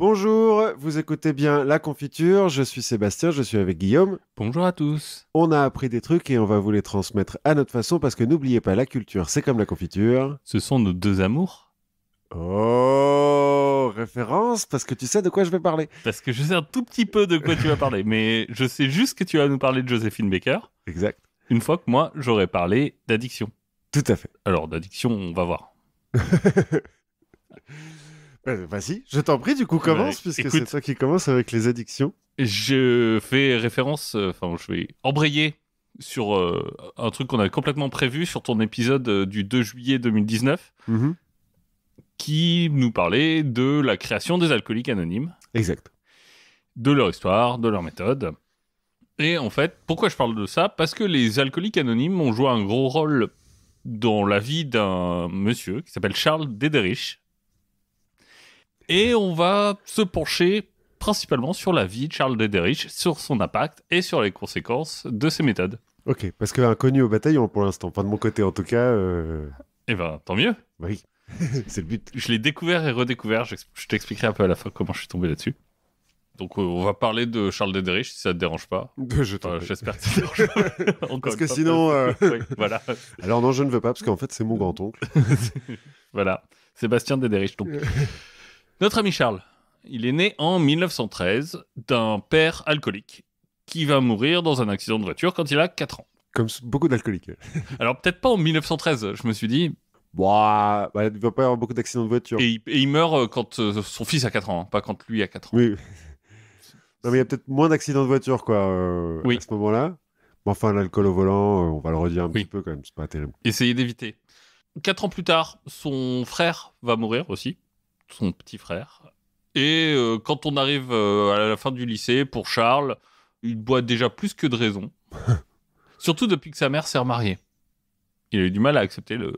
Bonjour, vous écoutez bien La Confiture, je suis Sébastien, je suis avec Guillaume. Bonjour à tous. On a appris des trucs et on va vous les transmettre à notre façon parce que n'oubliez pas, la culture, c'est comme la confiture. Ce sont nos deux amours. Oh, référence, parce que tu sais de quoi je vais parler. Parce que je sais un tout petit peu de quoi tu vas parler, mais je sais juste que tu vas nous parler de Joséphine Baker. Exact. Une fois que moi, j'aurai parlé d'addiction. Tout à fait. Alors, d'addiction, on va voir. Euh, vas-y, je t'en prie, du coup, bah, commence, puisque c'est toi qui commence avec les addictions. Je fais référence, euh, enfin, je vais embrayer sur euh, un truc qu'on a complètement prévu sur ton épisode du 2 juillet 2019, mhm. qui nous parlait de la création des alcooliques anonymes. Exact. De leur histoire, de leur méthode. Et en fait, pourquoi je parle de ça Parce que les alcooliques anonymes ont joué un gros rôle dans la vie d'un monsieur qui s'appelle Charles Dederich, et on va se pencher principalement sur la vie de Charles Dederich, sur son impact et sur les conséquences de ses méthodes. Ok, parce qu'inconnu au bataillon pour l'instant, enfin de mon côté en tout cas. Euh, eh ben, tant mieux. Oui, c'est le but. Je l'ai découvert et redécouvert, je t'expliquerai un peu à la fin comment je suis tombé là-dessus. Donc euh, on va parler de Charles Dederich si ça te dérange pas. J'espère je J'espère que ça te dérange pas. parce que euh, sinon... voilà. Alors non, je ne veux pas, parce qu'en fait c'est mon grand-oncle. voilà, Sébastien Dederich donc. Notre ami Charles, il est né en 1913 d'un père alcoolique qui va mourir dans un accident de voiture quand il a 4 ans. Comme beaucoup d'alcooliques. Alors peut-être pas en 1913, je me suis dit. Bah, bah il ne va pas y avoir beaucoup d'accidents de voiture. Et il, meurt euh, quand euh, son fils a 4 ans, hein, pas quand lui a 4 ans. Oui. Non mais il y a peut-être moins d'accidents de voiture quoi euh, à ce moment-là. Mais enfin l'alcool au volant, on va le redire un petit peu quand même, c'est pas terrible. Essayez d'éviter. 4 ans plus tard, son frère va mourir aussi son petit frère. Et euh, quand on arrive euh, à la fin du lycée, pour Charles, il boit déjà plus que de raison. Surtout depuis que sa mère s'est remariée. Il a eu du mal à accepter le.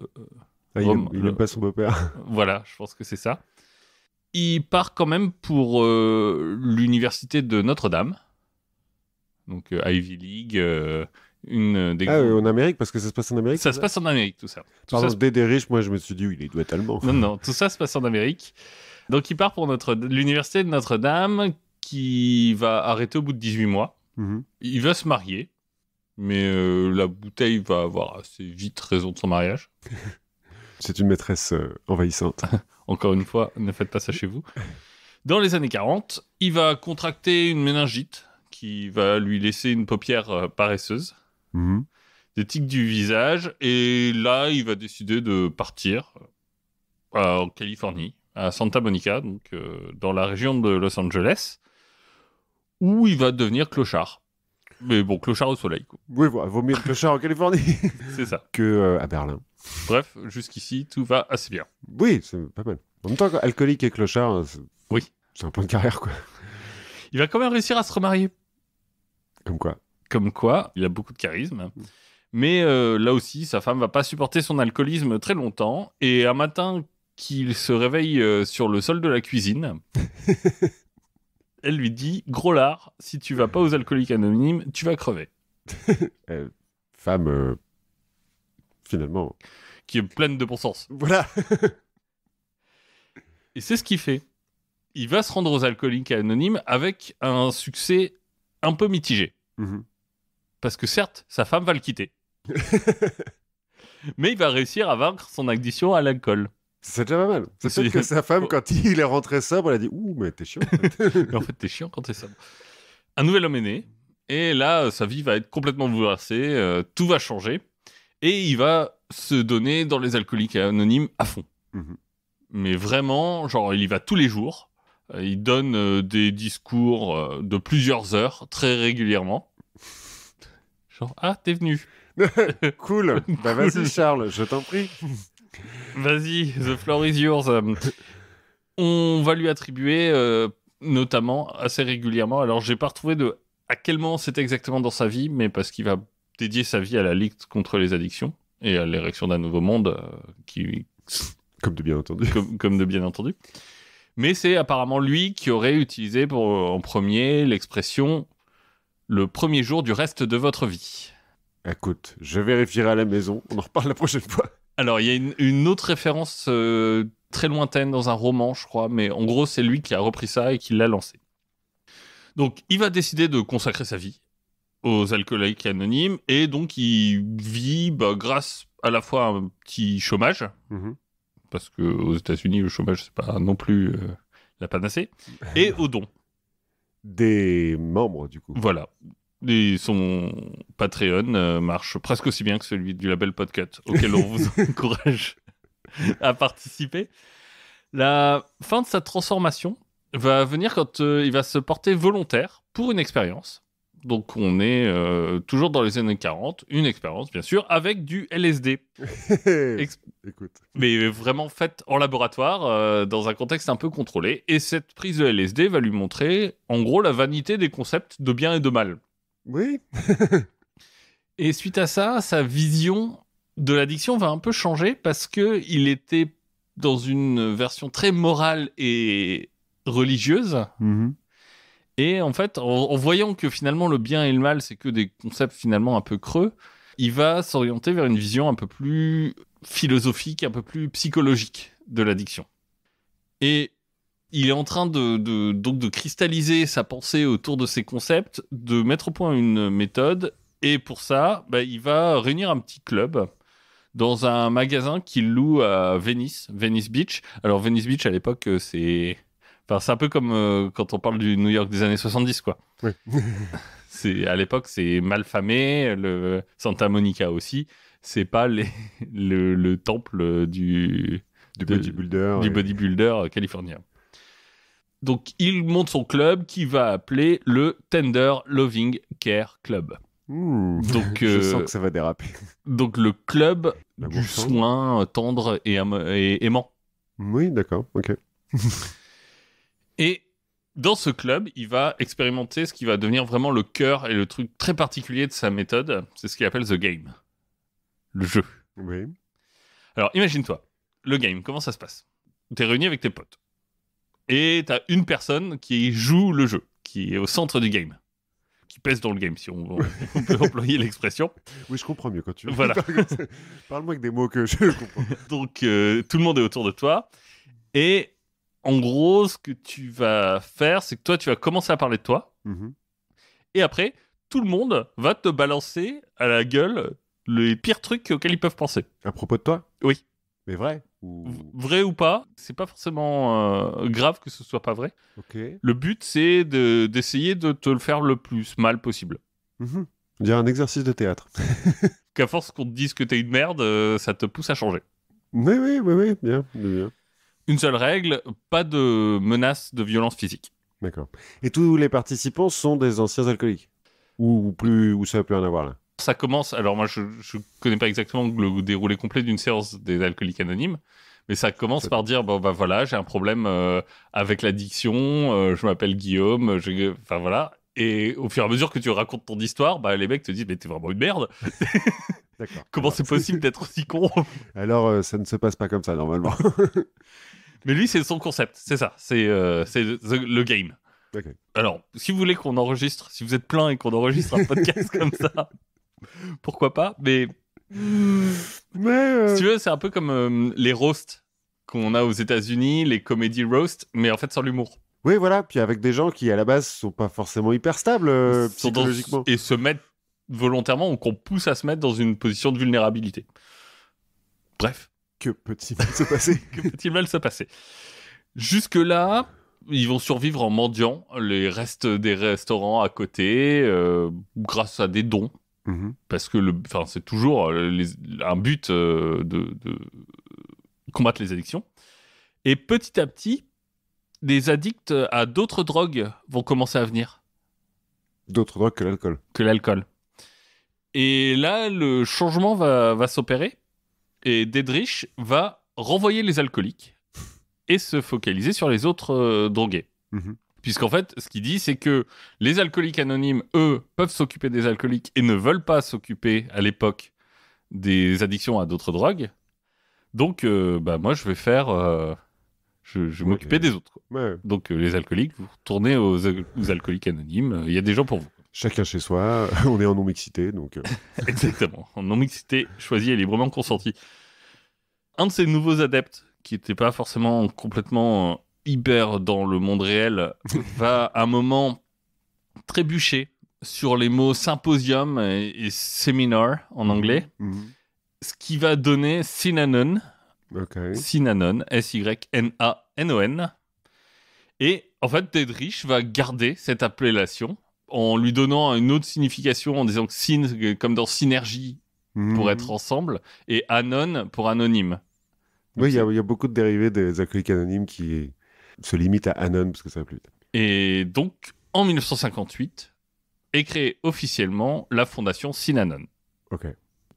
Ah, il n'aime pas son beau-père. voilà, je pense que c'est ça. Il part quand même pour euh, l'université de Notre-Dame, donc Ivy League euh, ah, euh, en Amérique, parce que ça se passe en Amérique Ça, se passe en Amérique, tout ça. Tout Pardon, ça moi je me suis dit, il doit être allemand. Non, non, tout ça se passe en Amérique. Donc il part pour notre... l'université de Notre-Dame, qui va arrêter au bout de 18 mois. Mhm. Il va se marier, mais euh, la bouteille va avoir assez vite raison de son mariage. C'est une maîtresse envahissante. Encore une fois, ne faites pas ça chez vous. Dans les années 40, il va contracter une méningite qui va lui laisser une paupière paresseuse. Mhm. Des tics du visage. Et là, il va décider de partir euh, en Californie, à Santa Monica, donc euh, dans la région de Los Angeles, où il va devenir clochard. Mais bon, clochard au soleil. Quoi. Oui, voilà, vaut mieux clochard en Californie C'est ça. que euh, à Berlin. Bref, jusqu'ici, tout va assez bien. Oui, c'est pas mal. En même temps, alcoolique et clochard, c'est... oui. c'est un point de carrière, quoi. Il va quand même réussir à se remarier. Comme quoi comme quoi, il a beaucoup de charisme. Mais euh, là aussi, sa femme va pas supporter son alcoolisme très longtemps. Et un matin qu'il se réveille euh, sur le sol de la cuisine, elle lui dit Gros lard, si tu vas pas aux alcooliques anonymes, tu vas crever. Euh, femme, finalement. Qui est pleine de bon sens. Voilà. et c'est ce qu'il fait. Il va se rendre aux alcooliques anonymes avec un succès un peu mitigé. Mm-hmm. Parce que certes, sa femme va le quitter. mais il va réussir à vaincre son addiction à l'alcool. C'est déjà pas mal. C'est sûr que sa femme, oh. quand il est rentré sobre, elle a dit Ouh, mais t'es chiant. En fait, en fait t'es chiant quand t'es sobre. Un nouvel homme est né, et là, sa vie va être complètement bouleversée, euh, tout va changer, et il va se donner dans les alcooliques anonymes à fond. Mhm. Mais vraiment, genre, il y va tous les jours, euh, il donne euh, des discours de plusieurs heures, très régulièrement ah, t'es venu. cool. Bah, vas-y, Charles, je t'en prie. vas-y, the floor is yours. Euh, on va lui attribuer, euh, notamment, assez régulièrement. Alors, j'ai pas retrouvé de à quel moment c'est exactement dans sa vie, mais parce qu'il va dédier sa vie à la lutte contre les addictions et à l'érection d'un nouveau monde euh, qui. Comme de bien entendu. Comme, de bien entendu. Mais c'est apparemment lui qui aurait utilisé pour, en premier l'expression le premier jour du reste de votre vie. Écoute, je vérifierai à la maison, on en reparle la prochaine fois. Alors, il y a une, autre référence euh, très lointaine dans un roman, je crois, mais en gros, c'est lui qui a repris ça et qui l'a lancé. Donc, il va décider de consacrer sa vie aux alcooliques anonymes et donc il vit bah, grâce à la fois à un petit chômage, mhm. parce qu'aux aux États-Unis, le chômage, c'est pas non plus euh, la panacée, et aux dons des membres, du coup. Voilà. Et son Patreon euh, marche presque aussi bien que celui du label Podcut, auquel on vous encourage à participer. La fin de sa transformation va venir quand euh, il va se porter volontaire pour une expérience donc on est euh, toujours dans les années 40, une expérience bien sûr, avec du LSD. Mais vraiment faite en laboratoire, euh, dans un contexte un peu contrôlé. Et cette prise de LSD va lui montrer en gros la vanité des concepts de bien et de mal. Oui. et suite à ça, sa vision de l'addiction va un peu changer parce qu'il était dans une version très morale et religieuse. Mm-hmm. Et en fait, en, voyant que finalement le bien et le mal, c'est que des concepts finalement un peu creux, il va s'orienter vers une vision un peu plus philosophique, un peu plus psychologique de l'addiction. Et il est en train de, donc de cristalliser sa pensée autour de ces concepts, de mettre au point une méthode, et pour ça, bah, il va réunir un petit club dans un magasin qu'il loue à Venice, Venice Beach. Alors Venice Beach à l'époque, c'est c'est un peu comme euh, quand on parle du New York des années 70, quoi. c'est, à l'époque, c'est malfamé, le Santa Monica aussi. C'est pas le, temple du, du bodybuilder, euh, californien. Donc, il monte son club qui va appeler le Tender Loving Care Club. donc, je euh, sens que ça va déraper. Donc, le club du soin tendre et, et aimant. Oui, d'accord, ok. Et dans ce club, il va expérimenter ce qui va devenir vraiment le cœur et le truc très particulier de sa méthode. C'est ce qu'il appelle the game. Le jeu. Oui. Alors, imagine-toi, le game, comment ça se passe T'es réuni avec tes potes. Et t'as une personne qui joue le jeu, qui est au centre du game. Qui pèse dans le game, si on, peut employer l'expression. Oui, je comprends mieux quand tu Voilà. Parle-moi avec des mots que je comprends. Donc, euh, tout le monde est autour de toi. Et en gros, ce que tu vas faire, c'est que toi, tu vas commencer à parler de toi. Mm-hmm. Et après, tout le monde va te balancer à la gueule les pires trucs auxquels ils peuvent penser. À propos de toi Oui. Mais vrai ou... Vrai ou pas, c'est pas forcément euh, grave que ce soit pas vrai. Le but, c'est d'essayer de, te le faire le plus mal possible. Dire Il y un exercice de théâtre. Qu'à force qu'on te dise que t'es une merde, euh, ça te pousse à changer. Oui, oui, oui, oui, bien, bien une seule règle, pas de menace de violence physique. D'accord. Et tous les participants sont des anciens alcooliques Ou, plus, ou ça a plus rien avoir là Ça commence, alors moi je ne connais pas exactement le déroulé complet d'une séance des alcooliques anonymes, mais ça commence par dire bon bah voilà j'ai un problème euh, avec l'addiction euh, je m'appelle Guillaume enfin voilà et au fur et à mesure que tu racontes ton histoire, bah, les mecs te disent Mais t'es vraiment une merde Comment c'est possible d'être aussi con Alors, euh, ça ne se passe pas comme ça normalement. Mais lui, c'est son concept, c'est ça, c'est euh, le game. Alors, si vous voulez qu'on enregistre, si vous êtes plein et qu'on enregistre un podcast comme ça, pourquoi pas Mais. Mais euh, Si tu veux, c'est un peu comme les roasts qu'on a aux États-Unis, les comédies roast, mais en fait sans l'humour. Oui, voilà. Puis avec des gens qui, à la base, sont pas forcément hyper stables euh, psychologiquement. Et se mettent volontairement ou qu'on pousse à se mettre dans une position de vulnérabilité. Bref. Que peut-il mal se passer Que peut-il mal se passer Jusque-là, ils vont survivre en mendiant les restes des restaurants à côté euh, grâce à des dons. Mm-hmm. Parce que c'est toujours euh, un but euh, de, de combattre les addictions. Et petit à petit, des addicts à d'autres drogues vont commencer à venir. D'autres drogues que l'alcool. Que l'alcool. Et là, le changement va, s'opérer et Dedrich va renvoyer les alcooliques et se focaliser sur les autres euh, drogués. Mhm. Puisqu'en fait, ce qu'il dit, c'est que les alcooliques anonymes, eux, peuvent s'occuper des alcooliques et ne veulent pas s'occuper à l'époque des addictions à d'autres drogues. Donc, euh, bah, moi, je vais faire euh, je, m'occupais des autres. Donc euh, les alcooliques, vous tournez aux, alcooliques anonymes, il y a des gens pour vous. Chacun chez soi, on est en non-mixité, donc... Euh. Exactement, en non-mixité choisi et librement consenti Un de ces nouveaux adeptes, qui n'était pas forcément complètement euh, hyper dans le monde réel, va à un moment trébucher sur les mots symposium et, seminar en mhm. anglais, mhm. ce qui va donner synanon, Okay. Synanon, S-Y-N-A-N-O-N. Et en fait, va garder cette appellation en lui donnant une autre signification, en disant que syn, comme dans synergie mhm. pour être ensemble, et anon pour anonyme. oui, il y, a beaucoup de dérivés des acryliques anonymes qui se limitent à anon parce que ça va plus Et donc, en 1958, est créée officiellement la fondation Synanon. Ok.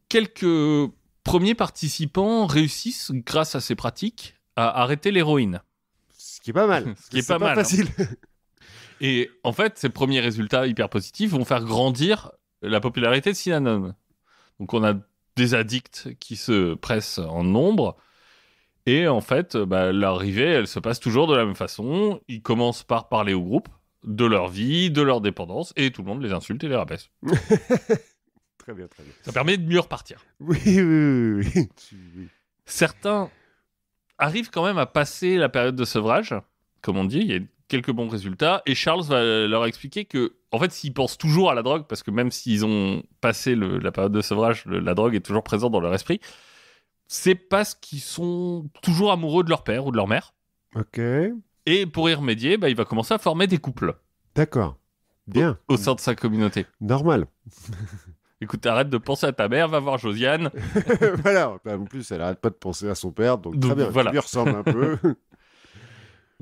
Quelques premiers participants réussissent, grâce à ces pratiques, à arrêter l'héroïne. Ce qui est pas mal. Ce qui est, pas, mal. Hein. facile. Et en fait, ces premiers résultats hyper positifs vont faire grandir la popularité de Synanon. Donc on a des addicts qui se pressent en nombre. Et en fait, bah, l'arrivée, elle se passe toujours de la même façon. Ils commencent par parler au groupe de leur vie, de leur dépendance, et tout le monde les insulte et les rabaisse. Ça permet de mieux repartir. Oui, oui, oui. Certains arrivent quand même à passer la période de sevrage, comme on dit. Il y a quelques bons résultats. Et Charles va leur expliquer que, en fait, s'ils pensent toujours à la drogue, parce que même s'ils ont passé la période de sevrage, la drogue est toujours présente dans leur esprit, c'est parce qu'ils sont toujours amoureux de leur père ou de leur mère. Ok. Et pour y remédier, bah, il va commencer à former des couples. D'accord. Bien. Au, au sein de sa communauté. Normal. Écoute, arrête de penser à ta mère, va voir Josiane. voilà, en plus, elle arrête pas de penser à son père, donc, très bien, voilà. lui ressemble un peu.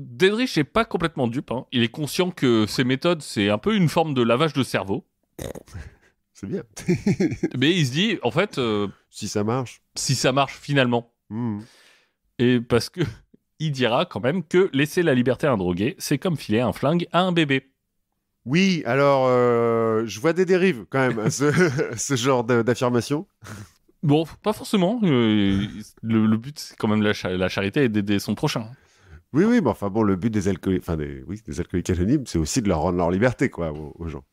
Dedrich n'est pas complètement dupe. Hein. Il est conscient que ses méthodes, c'est un peu une forme de lavage de cerveau. C'est bien. Mais il se dit, en fait. Euh, si ça marche. Si ça marche, finalement. Hmm. Et parce que il dira quand même que laisser la liberté à un drogué, c'est comme filer un flingue à un bébé. Oui, alors euh, je vois des dérives quand même ce, genre d'affirmation. Bon, pas forcément. Euh, le, but, c'est quand même la, charité et d'aider son prochain. Oui, oui, mais enfin bon, le but des alcooliques, enfin des, oui, anonymes, c'est aussi de leur rendre leur liberté, quoi, aux, gens.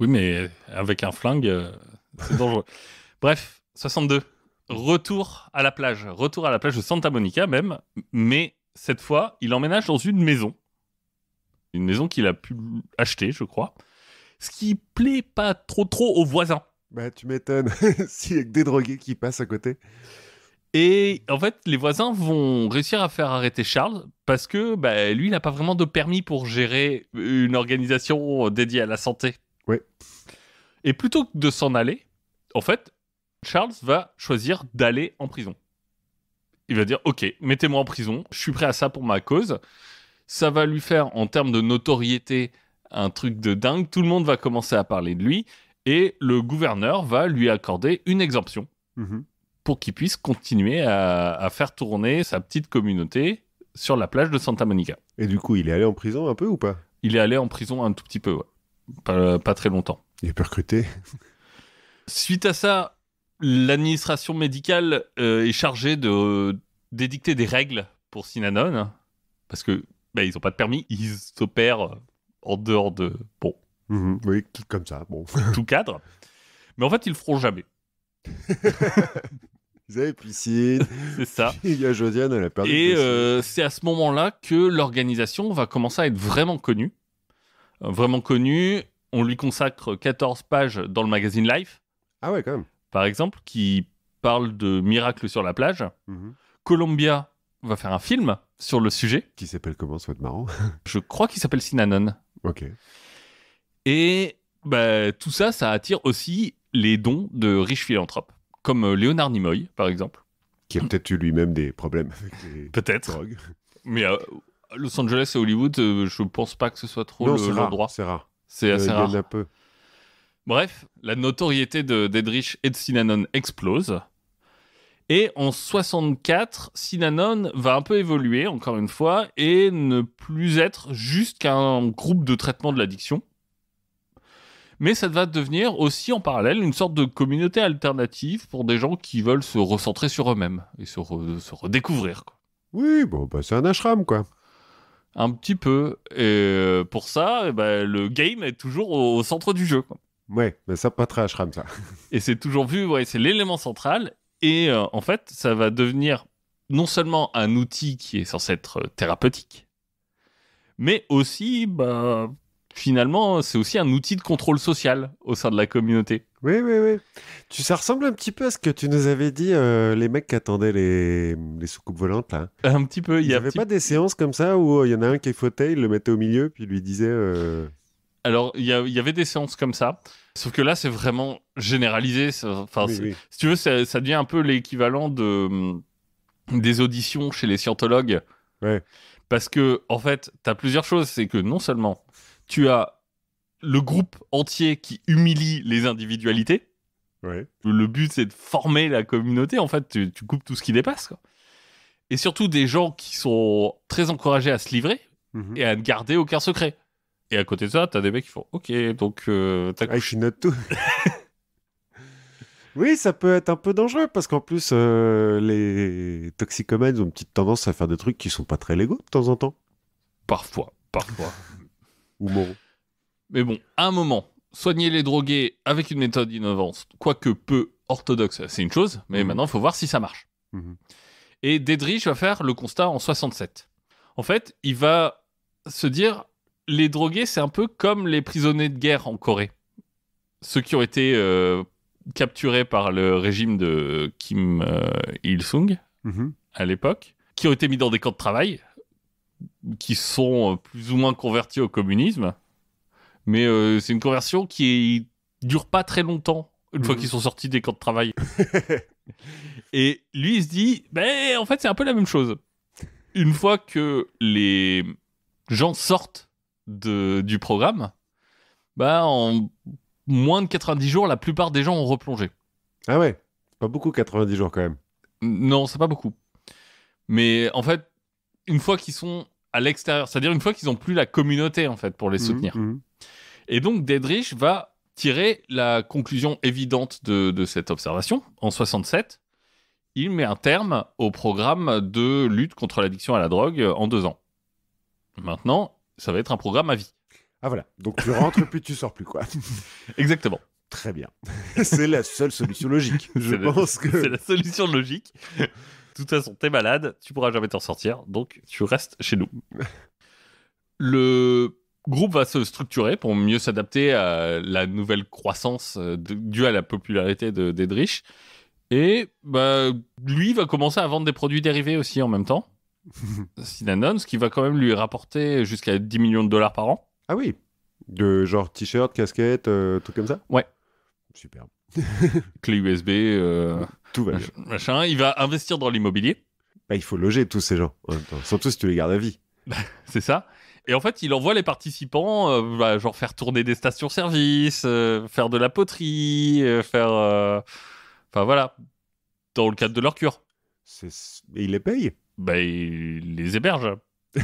Oui, mais avec un flingue, euh, c'est dangereux. Bref, 62. Retour à la plage. Retour à la plage de Santa Monica même, mais cette fois, il emménage dans une maison une maison qu'il a pu acheter, je crois. Ce qui plaît pas trop trop aux voisins. Bah, tu m'étonnes. S'il y a que des drogués qui passent à côté. Et en fait, les voisins vont réussir à faire arrêter Charles parce que bah, lui, il n'a pas vraiment de permis pour gérer une organisation dédiée à la santé. Oui. Et plutôt que de s'en aller, en fait, Charles va choisir d'aller en prison. Il va dire Ok, mettez-moi en prison, je suis prêt à ça pour ma cause ça va lui faire en termes de notoriété un truc de dingue, tout le monde va commencer à parler de lui, et le gouverneur va lui accorder une exemption mhm. pour qu'il puisse continuer à, faire tourner sa petite communauté sur la plage de Santa Monica. Et du coup, il est allé en prison un peu ou pas Il est allé en prison un tout petit peu, Pas, très longtemps. Il est percuté. Suite à ça, l'administration médicale euh, est chargée de d'édicter des règles pour Sinanon hein, parce que ben, ils n'ont pas de permis, ils s'opèrent euh, en dehors de. Bon. Mhm, oui, comme ça, bon. tout cadre. Mais en fait, ils le feront jamais. Vous avez piscine. C'est ça. Il y a Josiane, elle a perdu. Et euh, c'est à ce moment-là que l'organisation va commencer à être vraiment connue. Euh, vraiment connue. On lui consacre 14 pages dans le magazine Life. Ah ouais, quand même. Par exemple, qui parle de miracles sur la plage. Mhm. Columbia va faire un film sur le sujet. Qui s'appelle comment Ça va être je crois qu'il s'appelle Sinanon. Ok. Et bah, tout ça, ça attire aussi les dons de riches philanthropes, comme euh, Léonard Nimoy, par exemple. Qui a mm. peut-être eu lui-même des problèmes avec les peut-être. Mais euh, Los Angeles et Hollywood, je euh, je pense pas que ce soit trop non, le, c'est l'endroit. c'est rare. C'est assez rare. Il y en peu. Bref, la notoriété de d'Edrich et de Sinanon explose. Et en 64, Synanon va un peu évoluer, encore une fois, et ne plus être juste qu'un groupe de traitement de l'addiction. Mais ça va devenir aussi en parallèle une sorte de communauté alternative pour des gens qui veulent se recentrer sur eux-mêmes et se, redécouvrir. Oui, bon, bah, c'est un ashram, quoi. Un petit peu. Et euh, pour ça, eh ben, le game est toujours au, centre du jeu. Quoi. Ouais, mais ça, pas très ashram, ça. et c'est toujours vu, c'est l'élément central. Et euh, en fait, ça va devenir non seulement un outil qui est censé être euh, thérapeutique, mais aussi, bah, finalement, c'est aussi un outil de contrôle social au sein de la communauté. Oui, oui, oui. Tu, ça ressemble un petit peu à ce que tu nous avais dit, euh, les mecs qui attendaient les, les soucoupes volantes, là. Un petit peu. Il n'y avait pas des séances comme ça où il y en a un qui est fauteuil, il le mettait au milieu, puis il lui disait... Alors, il y, avait des séances comme ça. Sauf que là, c'est vraiment généralisé. Enfin, si tu veux, ça, devient un peu l'équivalent de hum, des auditions chez les scientologues. Ouais. Parce que, en fait, tu as plusieurs choses. C'est que non seulement tu as le groupe entier qui humilie les individualités. Le but, c'est de former la communauté. En fait, tu, coupes tout ce qui dépasse. Et surtout des gens qui sont très encouragés à se livrer mmh et à ne garder aucun secret. Et à côté de ça, t'as des mecs qui font OK, donc euh, je tout. oui, ça peut être un peu dangereux parce qu'en plus, euh, les toxicomanes ont une petite tendance à faire des trucs qui sont pas très légaux de temps en temps. Parfois, parfois. Ou moraux. Mais bon, à un moment, soigner les drogués avec une méthode innovante, quoique peu orthodoxe, c'est une chose, mais mhm. maintenant, il faut voir si ça marche. Mhm. Et Dedrich va faire le constat en 67. En fait, il va se dire les drogués, c'est un peu comme les prisonniers de guerre en Corée. Ceux qui ont été euh, capturés par le régime de Kim euh, Il-sung mhm. à l'époque, qui ont été mis dans des camps de travail, qui sont euh, plus ou moins convertis au communisme. Mais c'est une conversion qui dure pas très longtemps une fois mhm. qu'ils sont sortis des camps de travail. Et lui, il se dit, ben, en fait, c'est un peu la même chose. Une fois que les gens sortent du programme, bah, en moins de 90 jours, la plupart des gens ont replongé. Ah ouais, pas beaucoup 90 jours quand même. Non, c'est pas beaucoup. Mais en fait, une fois qu'ils sont à l'extérieur, c'est-à-dire une fois qu'ils n'ont plus la communauté en fait pour les mhm, soutenir. Mhm. Et donc Dedrich va tirer la conclusion évidente de, cette observation. En 67, il met un terme au programme de lutte contre l'addiction à la drogue en deux ans. Maintenant, ça va être un programme à vie. Ah voilà, donc tu rentres puis tu sors plus quoi. Exactement. Très bien. C'est la seule solution logique. Je pense que c'est la solution logique. De toute façon, t'es malade, tu pourras jamais t'en sortir, donc tu restes chez nous. Le groupe va se structurer pour mieux s'adapter à la nouvelle croissance euh, due à la popularité d'Edrich. Et bah, lui va commencer à vendre des produits dérivés aussi en même temps. Sinanon ce qui va quand même lui rapporter jusqu'à 10 millions de dollars par an. Ah oui De genre t-shirt, casquette, trucs euh, tout comme ça Ouais. Super. Clé USB, euh, tout va Machin. Il va investir dans l'immobilier. Bah, il faut loger tous ces gens, surtout si tu les gardes à vie. Bah, c'est ça. Et en fait, il envoie les participants, euh, bah, genre faire tourner des stations-service, faire de la poterie, faire. Enfin voilà, dans le cadre de leur cure. Et il les paye bah, il les héberge.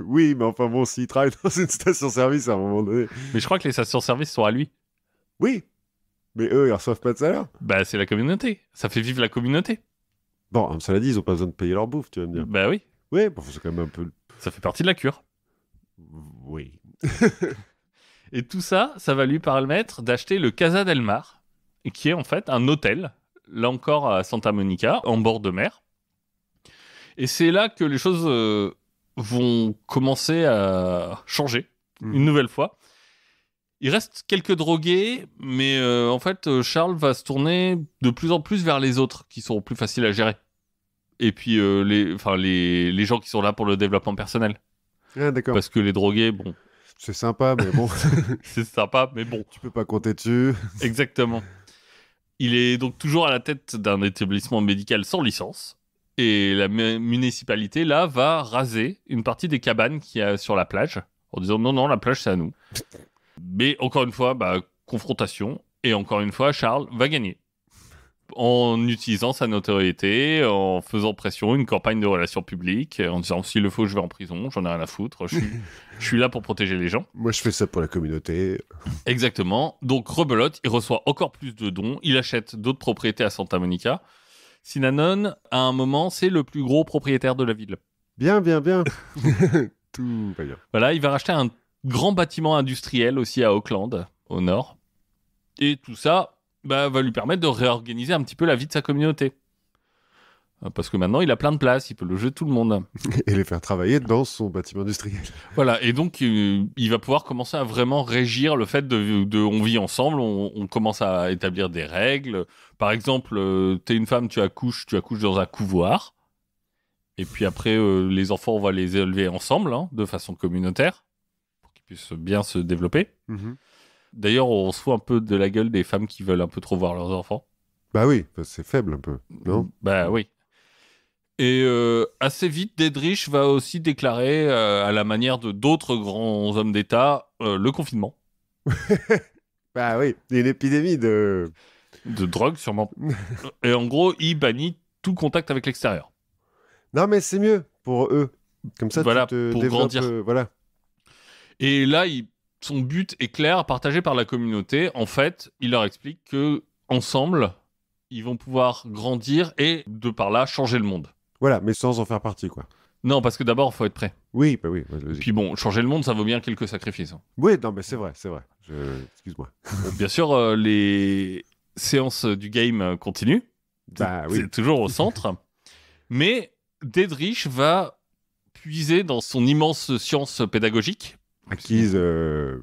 oui, mais enfin bon, s'il travaille dans une station-service à un moment donné. Mais je crois que les stations-service sont à lui. Oui, mais eux, ils reçoivent pas de salaire. Bah, c'est la communauté. Ça fait vivre la communauté. Bon, l'a dit, ils ont pas besoin de payer leur bouffe, tu vas me dire. Bah oui. Oui, bon, c'est quand même un peu. Ça fait partie de la cure. Oui. et tout ça, ça va lui permettre d'acheter le Casa del Mar, qui est en fait un hôtel, là encore à Santa Monica, en bord de mer. Et c'est là que les choses euh, vont commencer à changer, hmm. une nouvelle fois. Il reste quelques drogués, mais euh, en fait, euh, Charles va se tourner de plus en plus vers les autres, qui sont plus faciles à gérer. Et puis, les, les, les gens qui sont là pour le développement personnel. Ah, d'accord. Parce que les drogués, bon... C'est sympa, mais bon... c'est sympa, mais bon... Tu peux pas compter dessus. Exactement. Il est donc toujours à la tête d'un établissement médical sans licence, et la municipalité, là, va raser une partie des cabanes qu'il y a sur la plage en disant non, non, la plage, c'est à nous. Mais encore une fois, bah, confrontation. Et encore une fois, Charles va gagner. En utilisant sa notoriété, en faisant pression, une campagne de relations publiques, en disant s'il le faut, je vais en prison, j'en ai rien à foutre, je suis, je suis là pour protéger les gens. Moi, je fais ça pour la communauté. Exactement. Donc, rebelote, il reçoit encore plus de dons, il achète d'autres propriétés à Santa Monica. Sinanon, à un moment, c'est le plus gros propriétaire de la ville. Bien, bien, bien. Voilà, il va racheter un grand bâtiment industriel aussi à Auckland, au nord. Et tout ça bah, va lui permettre de réorganiser un petit peu la vie de sa communauté. Hein, parce que maintenant, il a plein de place, il peut loger tout le monde. Et les faire travailler dans son bâtiment industriel. Voilà, et donc euh, il va pouvoir commencer à vraiment régir le fait de, on vit ensemble, on, commence à établir des règles. Par exemple, tu euh, t'es une femme, tu accouches, tu accouches dans un couvoir. Et puis après, euh, les enfants, on va les élever ensemble, hein, de façon communautaire, pour qu'ils puissent bien se développer. Mhm. D'ailleurs, on se fout un peu de la gueule des femmes qui veulent un peu trop voir leurs enfants. Bah oui, c'est faible un peu, non Bah oui. Et euh, assez vite, Dedrich va aussi déclarer, euh, à la manière de d'autres grands hommes d'État, euh, le confinement. bah oui, une épidémie de... De drogue, sûrement. et en gros, il bannit tout contact avec l'extérieur. Non, mais c'est mieux pour eux. Comme ça, voilà, tu te pour grandir. voilà. Et là, son but est clair, partagé par la communauté. En fait, il leur explique que ensemble, ils vont pouvoir grandir et, de par là, changer le monde. Voilà, mais sans en faire partie, quoi. Non, parce que d'abord, il faut être prêt. Oui, bah oui. Bah, Puis bon, changer le monde, ça vaut bien quelques sacrifices. Hein. Oui, non, mais c'est vrai, c'est vrai. Excuse-moi. bien sûr, euh, les séances du game continuent. Bah, oui. C'est toujours au centre. mais Dedrich va puiser dans son immense science pédagogique. Acquise. Euh,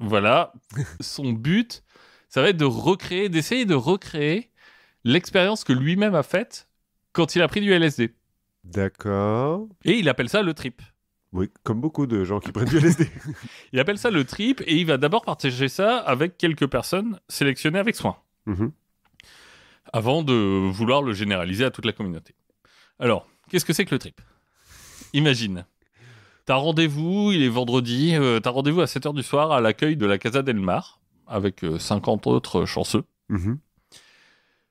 voilà. son but, ça va être de recréer, d'essayer de recréer l'expérience que lui-même a faite quand il a pris du LSD. D'accord. Et il appelle ça le trip. Oui, comme beaucoup de gens qui prennent du LSD. il appelle ça le trip et il va d'abord partager ça avec quelques personnes sélectionnées avec soin. Mhm. Avant de vouloir le généraliser à toute la communauté. Alors, qu'est-ce que c'est que le trip Imagine. T'as rendez-vous, il est vendredi, euh, t'as rendez-vous à 7h du soir à l'accueil de la Casa del Mar avec 50 euh, autres chanceux. Mhm.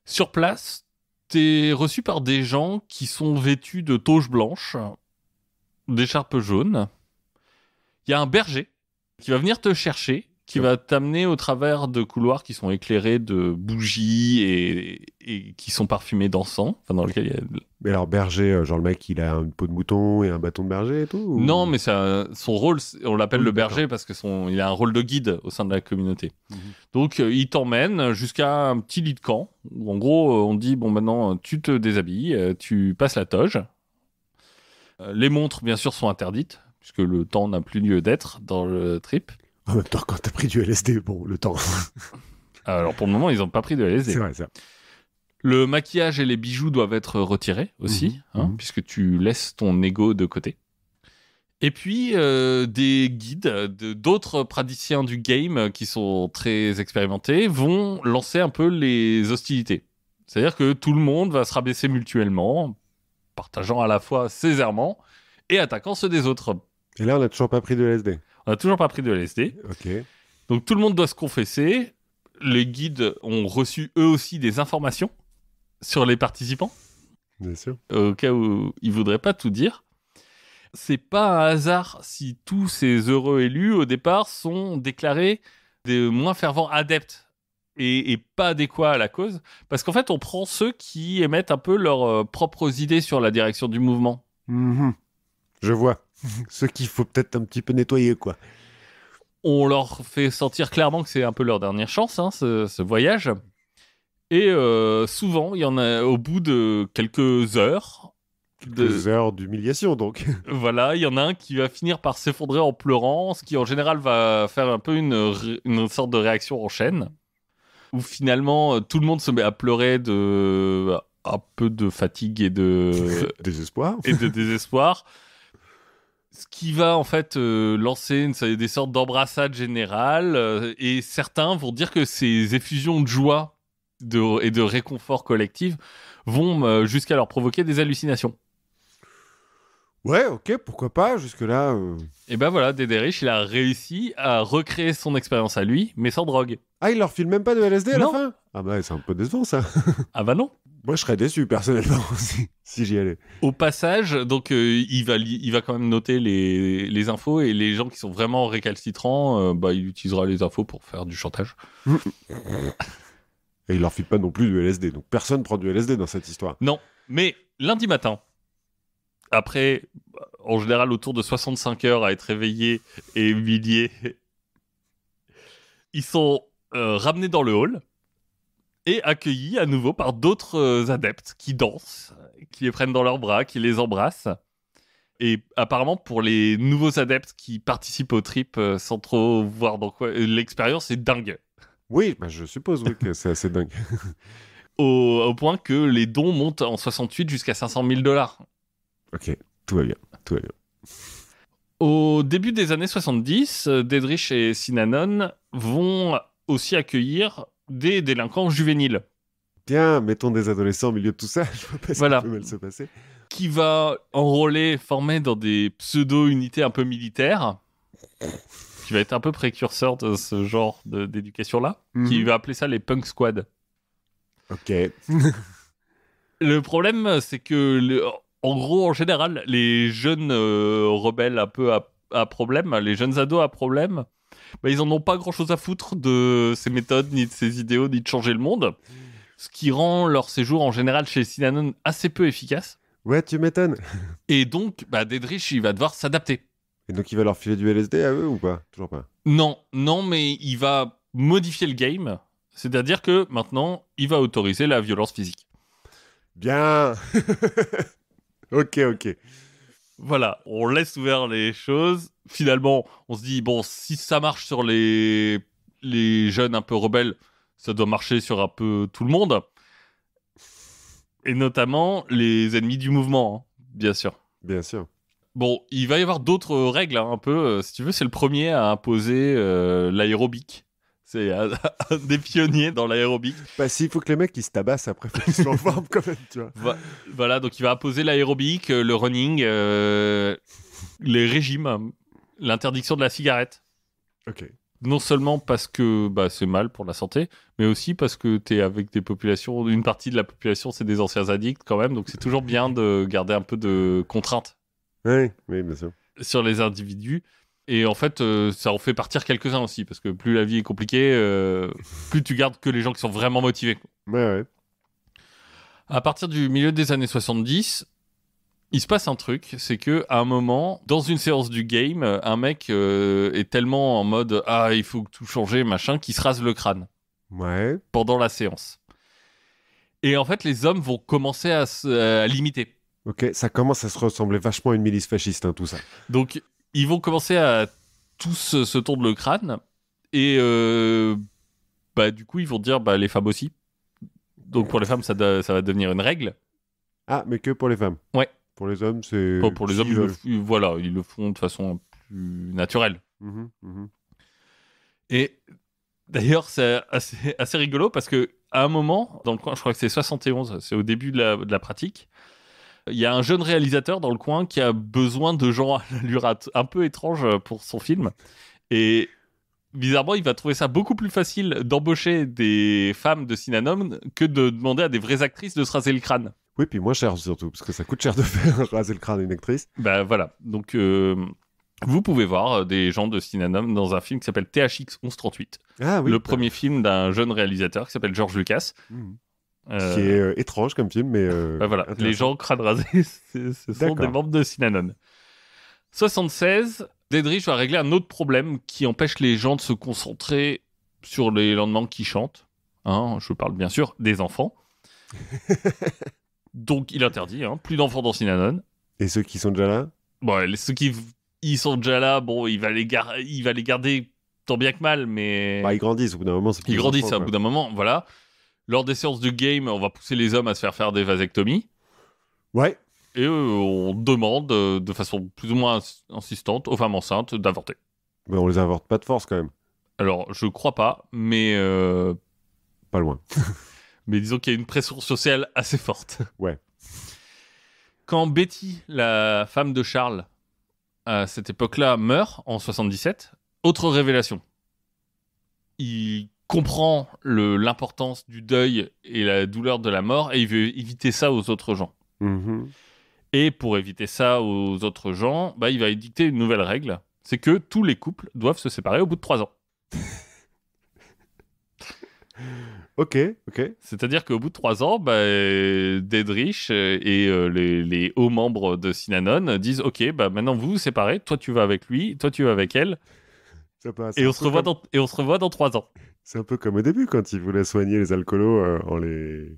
Sur place, t'es reçu par des gens qui sont vêtus de toges blanches, d'écharpes jaunes. Il y a un berger qui va venir te chercher qui va t'amener au travers de couloirs qui sont éclairés de bougies et, qui sont parfumés d'encens, dans lequel y a. Mais alors berger, euh, genre le mec, il a une peau de mouton et un bâton de berger et tout. Non, mais son rôle, on l'appelle le berger parce qu'il a un rôle de guide au sein de la communauté. Mhm. Donc euh, il t'emmène jusqu'à un petit lit de camp où en gros euh, on dit bon maintenant tu te déshabilles, tu passes la toge. Les montres bien sûr sont interdites puisque le temps n'a plus lieu d'être dans le trip. En même temps, quand t'as pris du LSD, bon, le temps. Alors pour le moment, ils n'ont pas pris de LSD. C'est vrai ça. Le maquillage et les bijoux doivent être retirés aussi, mhm. Hein, mhm. puisque tu laisses ton ego de côté. Et puis euh, des guides, d'autres praticiens du game qui sont très expérimentés vont lancer un peu les hostilités. C'est-à-dire que tout le monde va se rabaisser mutuellement, partageant à la fois ses errements et attaquant ceux des autres. Et là, on n'a toujours pas pris de LSD. On n'a toujours pas pris de LSD. Donc tout le monde doit se confesser. Les guides ont reçu eux aussi des informations sur les participants. Bien sûr. Au cas où ils voudraient pas tout dire. C'est pas un hasard si tous ces heureux élus au départ sont déclarés des moins fervents adeptes et, pas adéquats à la cause. Parce qu'en fait, on prend ceux qui émettent un peu leurs euh, propres idées sur la direction du mouvement. Mhm. Je vois. Ce qu'il faut peut-être un petit peu nettoyer, quoi. On leur fait sentir clairement que c'est un peu leur dernière chance, hein, ce, voyage. Et euh, souvent, il y en a au bout de quelques heures. Des heures d'humiliation, donc. voilà, il y en a un qui va finir par s'effondrer en pleurant, ce qui en général va faire un peu une, une sorte de réaction en chaîne, où finalement euh, tout le monde se met à pleurer de un peu de fatigue et de désespoir et de désespoir ce qui va en fait euh, lancer une, des sortes d'embrassades générales euh, et certains vont dire que ces effusions de joie et de réconfort collectif vont euh, jusqu'à leur provoquer des hallucinations. Ouais, ok, pourquoi pas, jusque-là. Et ben voilà, Rich, il a réussi à recréer son expérience à lui, mais sans drogue. Ah, il leur file même pas de LSD à la fin Ah bah c'est un peu décevant ça. ah bah non. Moi, je serais déçu personnellement si, si j'y allais. Au passage, donc euh, il, va il va quand même noter les, infos et les gens qui sont vraiment récalcitrants, euh, bah, il utilisera les infos pour faire du chantage. et il leur file pas non plus du LSD. Donc personne prend du LSD dans cette histoire. Non, mais lundi matin, après en général autour de 65 heures à être réveillé et humilié, ils sont euh, ramenés dans le hall et accueilli à nouveau par d'autres euh, adeptes qui dansent, qui les prennent dans leurs bras, qui les embrassent. Et apparemment, pour les nouveaux adeptes qui participent au trip euh, sans trop voir dans quoi, euh, l'expérience est dingue. Oui, bah, je suppose que c'est assez dingue. au, point que les dons montent en 68 jusqu'à 500 000 dollars. Ok, tout va bien, tout va bien. Au début des années 70, Dedrich et Sinanon vont aussi accueillir des délinquants juvéniles. Bien, mettons des adolescents au milieu de tout ça, je vois pas voilà. ce qui peut se passer. Qui va enrôler, former dans des pseudo-unités un peu militaires, qui va être un peu précurseur de ce genre d'éducation-là, qui mhm. va appeler ça les punk squad. Ok. le problème, c'est que, en gros, en général, les jeunes euh, rebelles un peu à, à problème, les jeunes ados à problème, bah, ils en ont pas grand chose à foutre de ces méthodes, ni de ces idéaux, ni de changer le monde. Ce qui rend leur séjour en général chez Sinanon assez peu efficace. Ouais, tu m'étonnes. Et donc, bah, Dedrich, il va devoir s'adapter. Et donc, il va leur filer du LSD à eux ou pas Toujours pas. Non, non, mais il va modifier le game. C'est-à-dire que maintenant, il va autoriser la violence physique. Bien Ok, ok voilà, on laisse ouvert les choses. Finalement, on se dit, bon, si ça marche sur les, jeunes un peu rebelles, ça doit marcher sur un peu tout le monde. Et notamment les ennemis du mouvement, hein, bien sûr. Bien sûr. Bon, il va y avoir d'autres règles, hein, un peu. Euh, si tu veux, c'est le premier à imposer euh, l'aérobic. C'est un, des pionniers dans l'aérobic. Bah, s'il faut que les mecs ils se tabassent après, faut qu'ils forme quand même, tu vois. voilà, donc il va imposer l'aérobic, euh, le running, euh, les régimes, hein. l'interdiction de la cigarette. Ok. Non seulement parce que bah, c'est mal pour la santé, mais aussi parce que tu es avec des populations, une partie de la population c'est des anciens addicts quand même, donc c'est toujours bien de garder un peu de contrainte. Oui, bien sûr. Sur les individus. Et en fait, euh, ça en fait partir quelques-uns aussi, parce que plus la vie est compliquée, euh, plus tu gardes que les gens qui sont vraiment motivés. Ouais, ouais. À partir du milieu des années 70, il se passe un truc, c'est que à un moment, dans une séance du game, un mec euh, est tellement en mode ah il faut tout changer machin, qu'il se rase le crâne. Ouais. Pendant la séance. Et en fait, les hommes vont commencer à, se l'imiter. Ok, ça commence à se ressembler vachement à une milice fasciste, hein, tout ça. Donc, ils vont commencer à tous se tourner le crâne et euh, bah du coup ils vont dire bah les femmes aussi. Donc pour les femmes ça, va devenir une règle. Ah mais que pour les femmes. Ouais. Pour les hommes c'est. pour les hommes ils le, voilà ils le font de façon plus naturelle. Mmh mmh et d'ailleurs c'est assez, assez rigolo parce que à un moment dans le coin je crois que c'est 71 c'est au début de la, de la pratique il y a un jeune réalisateur dans le coin qui a besoin de gens à un peu étrange pour son film. Et bizarrement, il va trouver ça beaucoup plus facile d'embaucher des femmes de Cinnamon que de demander à des vraies actrices de se raser le crâne. Oui, puis moins cher surtout, parce que ça coûte cher de faire raser le crâne d'une actrice. Bah voilà, donc euh, vous pouvez voir euh, des gens de Cinnamon dans un film qui s'appelle THX 1138. Ah le premier film d'un jeune réalisateur qui s'appelle George Lucas. Mmh. Euh... Qui est euh, étrange comme film, mais. Euh, bah voilà, les gens crâne rasés ce sont des membres de Sinanon. 76, Dedrich va régler un autre problème qui empêche les gens de se concentrer sur les lendemains qui chantent. Hein, je parle bien sûr des enfants. Donc il interdit, hein, plus d'enfants dans Sinanon. Et ceux qui sont déjà là ceux qui ils sont déjà là, bon, il va les, il va les garder tant bien que mal, mais. Bah, ils grandissent au bout d'un moment. Ils grandissent au bout d'un moment, voilà lors des séances de game, on va pousser les hommes à se faire faire des vasectomies. Ouais. Et euh, on demande euh, de façon plus ou moins insistante aux femmes enceintes d'avorter. Mais on les avorte pas de force quand même. Alors, je crois pas, mais. Euh, pas loin. mais disons qu'il y a une pression sociale assez forte. Ouais. Quand Betty, la femme de Charles, à cette époque-là, meurt en 77, autre révélation. Il comprend l'importance du deuil et la douleur de la mort et il veut éviter ça aux autres gens. Mhm. Et pour éviter ça aux autres gens, bah, il va édicter une nouvelle règle c'est que tous les couples doivent se séparer au bout de trois ans. ok, ok. C'est-à-dire qu'au bout de trois ans, bah, Dedrich et euh, les, hauts membres de Sinanon disent Ok, bah, maintenant vous vous séparez, toi tu vas avec lui, toi tu vas avec elle. Et on, se revoit et on se revoit dans trois ans. C'est un peu comme au début quand il voulait soigner les alcoolos euh, en les.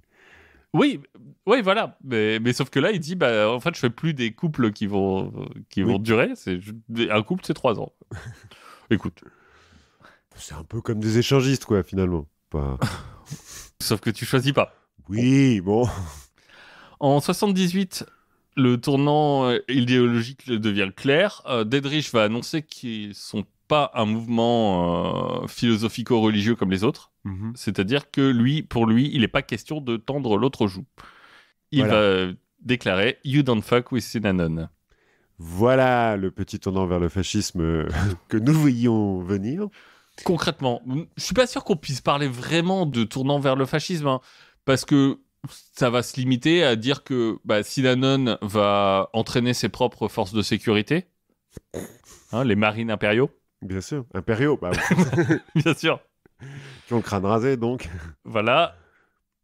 Oui, oui, voilà. Mais, mais, sauf que là, il dit, bah, en fait, je fais plus des couples qui vont, qui vont durer. C'est un couple, c'est trois ans. Écoute, c'est un peu comme des échangistes, quoi, finalement. Pas... sauf que tu choisis pas. Oui, bon. En 78, le tournant euh, idéologique devient clair. Euh, Dedrich va annoncer qu'ils sont pas un mouvement euh, philosophico-religieux comme les autres. Mhm. C'est-à-dire que lui, pour lui, il n'est pas question de tendre l'autre joue. Il va déclarer You don't fuck with Sinanon. Voilà le petit tournant vers le fascisme euh, que nous voyons venir. Concrètement, je suis pas sûr qu'on puisse parler vraiment de tournant vers le fascisme, hein, parce que ça va se limiter à dire que bah, Sinanon va entraîner ses propres forces de sécurité, hein, les marines impériaux. Bien sûr, impériaux, bah Bien sûr. Qui ont le crâne rasé, donc. Voilà.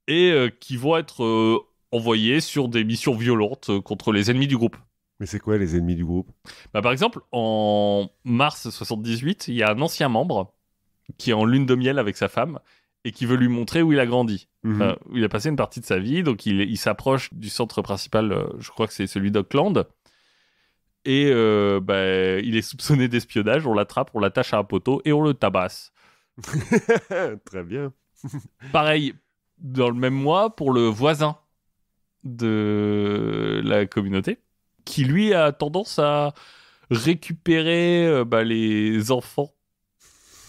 Et euh, qui vont être euh, envoyés sur des missions violentes euh, contre les ennemis du groupe. Mais c'est quoi les ennemis du groupe bah, Par exemple, en mars 78, il y a un ancien membre qui est en lune de miel avec sa femme et qui veut lui montrer où il a grandi, mhm. où il a passé une partie de sa vie. Donc il, il s'approche du centre principal, je crois que c'est celui d'Auckland et euh, bah, il est soupçonné d'espionnage, on l'attrape, on l'attache à un poteau et on le tabasse. Très bien. Pareil, dans le même mois, pour le voisin de la communauté, qui lui a tendance à récupérer euh, bah, les enfants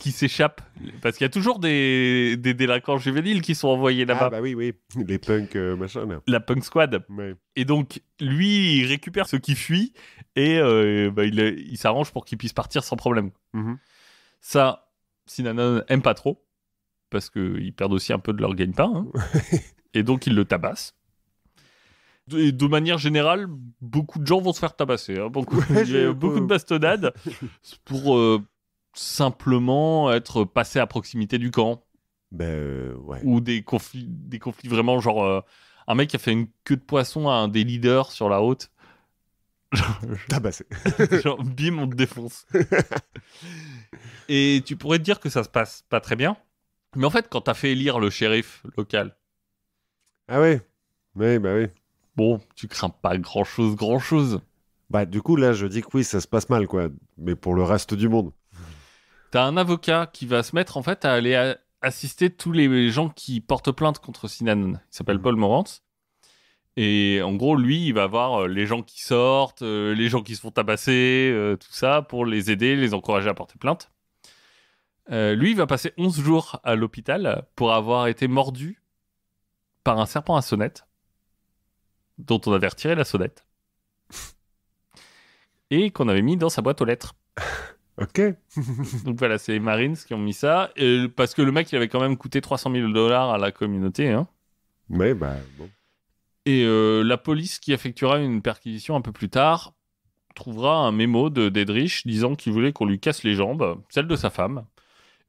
qui s'échappent. Parce qu'il y a toujours des, délinquants juvéniles qui sont envoyés là-bas. Ah bah oui, oui, les punks, euh, machin. La punk squad. Et donc, lui, il récupère ceux qui fuient et euh, bah, il, s'arrange pour qu'ils puissent partir sans problème. Mhm. Ça, Sinanon aime pas trop, parce qu'ils perdent aussi un peu de leur gain pain hein. et donc, il le tabasse. de manière générale, beaucoup de gens vont se faire tabasser. Beaucoup, hein, beaucoup de bastonnades pour, euh, simplement être passé à proximité du camp. Ben, euh, Ou des conflits, des conflits vraiment genre euh, un mec qui a fait une queue de poisson à un des leaders sur la haute. Tabassé. genre, bim, on te défonce. Et tu pourrais te dire que ça se passe pas très bien. Mais en fait, quand t'as fait élire le shérif local. Ah ouais Oui, bah oui. Bon, tu crains pas grand chose, grand chose. Bah, du coup, là, je dis que oui, ça se passe mal, quoi. Mais pour le reste du monde. T'as un avocat qui va se mettre en fait à aller assister tous les gens qui portent plainte contre Sinan. Il s'appelle mhm. Paul Morantz. Et en gros, lui, il va voir euh, les gens qui sortent, euh, les gens qui se font tabasser, euh, tout ça, pour les aider, les encourager à porter plainte. lui, il va passer 11 jours à l'hôpital pour avoir été mordu par un serpent à sonnette, dont on avait retiré la sonnette, et qu'on avait mis dans sa boîte aux lettres. Ok. Donc voilà, c'est les Marines qui ont mis ça. Et, parce que le mec, il avait quand même coûté 300 000 dollars à la communauté. Hein. Mais bah, bon. Et euh, la police qui effectuera une perquisition un peu plus tard trouvera un mémo de Dedrich disant qu'il voulait qu'on lui casse les jambes, celles de sa femme,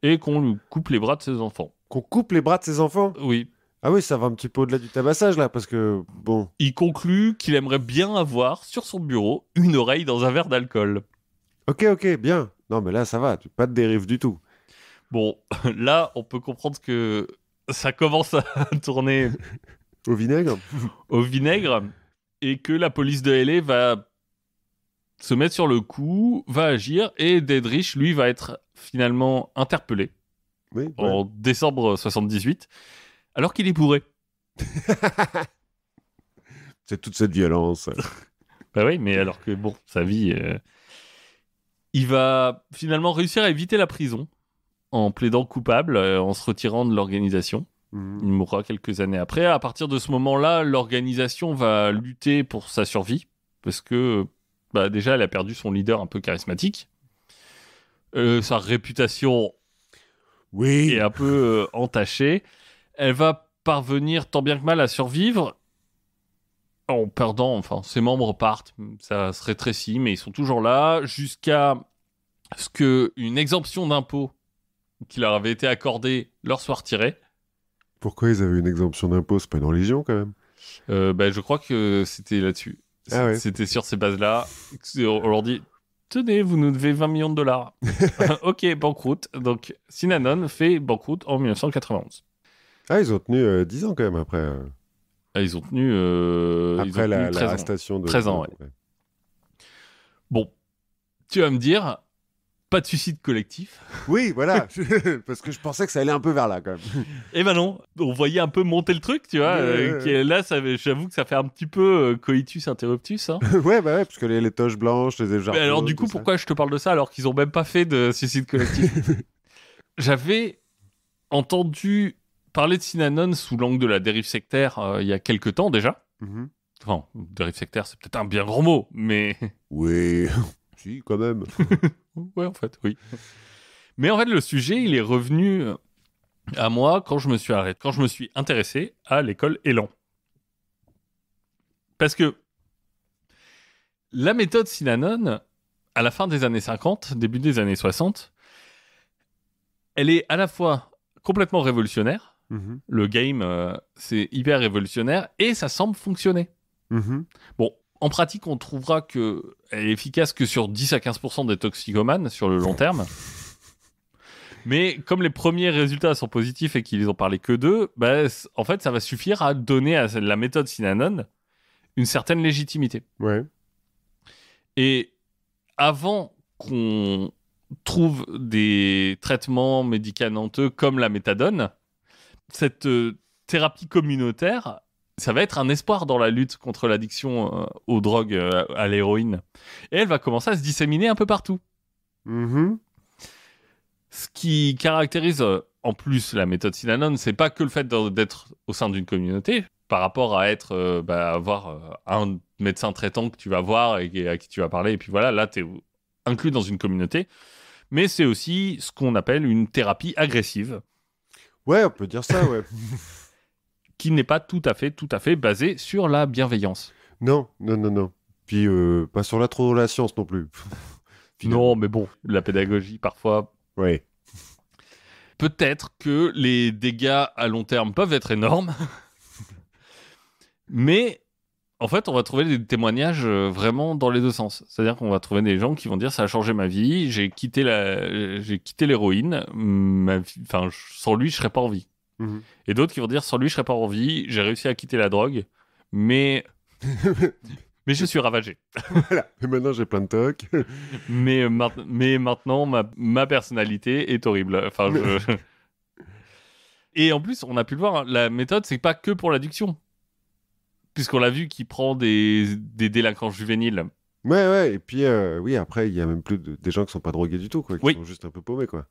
et qu'on lui coupe les bras de ses enfants. Qu'on coupe les bras de ses enfants Oui. Ah oui, ça va un petit peu au-delà du tabassage là, parce que bon. Il conclut qu'il aimerait bien avoir sur son bureau une oreille dans un verre d'alcool. Ok, ok, bien. Non, mais là, ça va, pas de dérive du tout. Bon, là, on peut comprendre que ça commence à tourner. Au vinaigre Au vinaigre. Et que la police de LA va se mettre sur le coup, va agir, et Dedrich, lui, va être finalement interpellé en décembre 78, alors qu'il est bourré. C'est toute cette violence. bah oui, mais alors que, bon, sa vie. Euh, il va finalement réussir à éviter la prison en plaidant coupable, euh, en se retirant de l'organisation. Mhm. Il mourra quelques années après. À partir de ce moment-là, l'organisation va lutter pour sa survie parce que bah, déjà, elle a perdu son leader un peu charismatique. Euh, sa réputation oui. est un peu euh, entachée. Elle va parvenir tant bien que mal à survivre en perdant, enfin, ses membres partent, ça se rétrécit, mais ils sont toujours là jusqu'à ce qu'une exemption d'impôt qui leur avait été accordée leur soit retirée. Pourquoi ils avaient une exemption d'impôt C'est pas une religion quand même euh, bah, Je crois que c'était là-dessus. Ah c'était sur ces bases-là. On leur dit Tenez, vous nous devez 20 millions de dollars. ok, banqueroute. Donc Sinanon fait banqueroute en 1991. Ah, ils ont tenu 10 euh, ans quand même après. Euh. Ah, ils ont tenu. Euh, après la, de. 13 ans, Bon, tu vas me dire, pas de suicide collectif. Oui, voilà, parce que je pensais que ça allait un peu vers là quand même. Eh ben non, on voyait un peu monter le truc, tu vois. Euh, là, j'avoue que ça fait un petit peu euh, coitus interruptus. Hein. ouais, bah ouais, parce que les, blanches, les écharpes... alors du coup, pourquoi je te parle de ça alors qu'ils ont même pas fait de suicide collectif J'avais entendu parler de Synanon sous l'angle de la dérive sectaire euh, il y a quelque temps déjà. Mm-hmm. Enfin, dérive sectaire, c'est peut-être un bien gros mot, mais... Oui, oui, quand même. ouais, en fait, oui. Mais en fait, le sujet, il est revenu euh, à moi quand je me suis arrêté, quand je me suis intéressé à l'école Elan. Parce que la méthode Sinanon à la fin des années 50, début des années 60, elle est à la fois complètement révolutionnaire, mhm. le game, euh, c'est hyper révolutionnaire, et ça semble fonctionner. Mhm. Bon, en pratique, on trouvera qu'elle est efficace que sur 10 à 15% des toxicomanes sur le long terme. Mais comme les premiers résultats sont positifs et qu'ils ont parlé que d'eux, bah, en fait, ça va suffire à donner à la méthode Synanon une certaine légitimité. Ouais. Et avant qu'on trouve des traitements médicamenteux comme la méthadone, cette euh, thérapie communautaire, ça va être un espoir dans la lutte contre l'addiction euh, aux drogues, euh, à l'héroïne. Et elle va commencer à se disséminer un peu partout. Mm-hmm. Ce qui caractérise euh, en plus la méthode Synanon, c'est pas que le fait d'être au sein d'une communauté, par rapport à être, avoir bah, un médecin traitant que tu vas voir et à qui tu vas parler, et puis voilà, là, tu es inclus dans une communauté, mais c'est aussi ce qu'on appelle une thérapie agressive. Ouais, on peut dire ça, ouais. qui n'est pas tout à fait, tout à fait basé sur la bienveillance. Non, non, non, non. Puis euh, pas sur la science non plus. non, mais bon, la pédagogie parfois. Oui. Peut-être que les dégâts à long terme peuvent être énormes, mais en fait, on va trouver des témoignages euh, vraiment dans les deux sens. C'est-à-dire qu'on va trouver des gens qui vont dire ça a changé ma vie, j'ai quitté la, j'ai quitté l'héroïne, enfin sans lui je serais pas en vie. Mhm. Et d'autres qui vont dire sans lui, je serais pas en vie, j'ai réussi à quitter la drogue, mais. mais je suis ravagé. voilà. maintenant, j'ai plein de tocs. mais, maintenant, ma... personnalité est horrible. Enfin, Et en plus, on a pu le voir, hein, la méthode, c'est pas que pour l'addiction. Puisqu'on l'a vu qu'il prend des... des délinquants juvéniles. Ouais, ouais, et puis, euh, oui, après, il y a même plus des gens qui sont pas drogués du tout, quoi, qui sont juste un peu paumés, quoi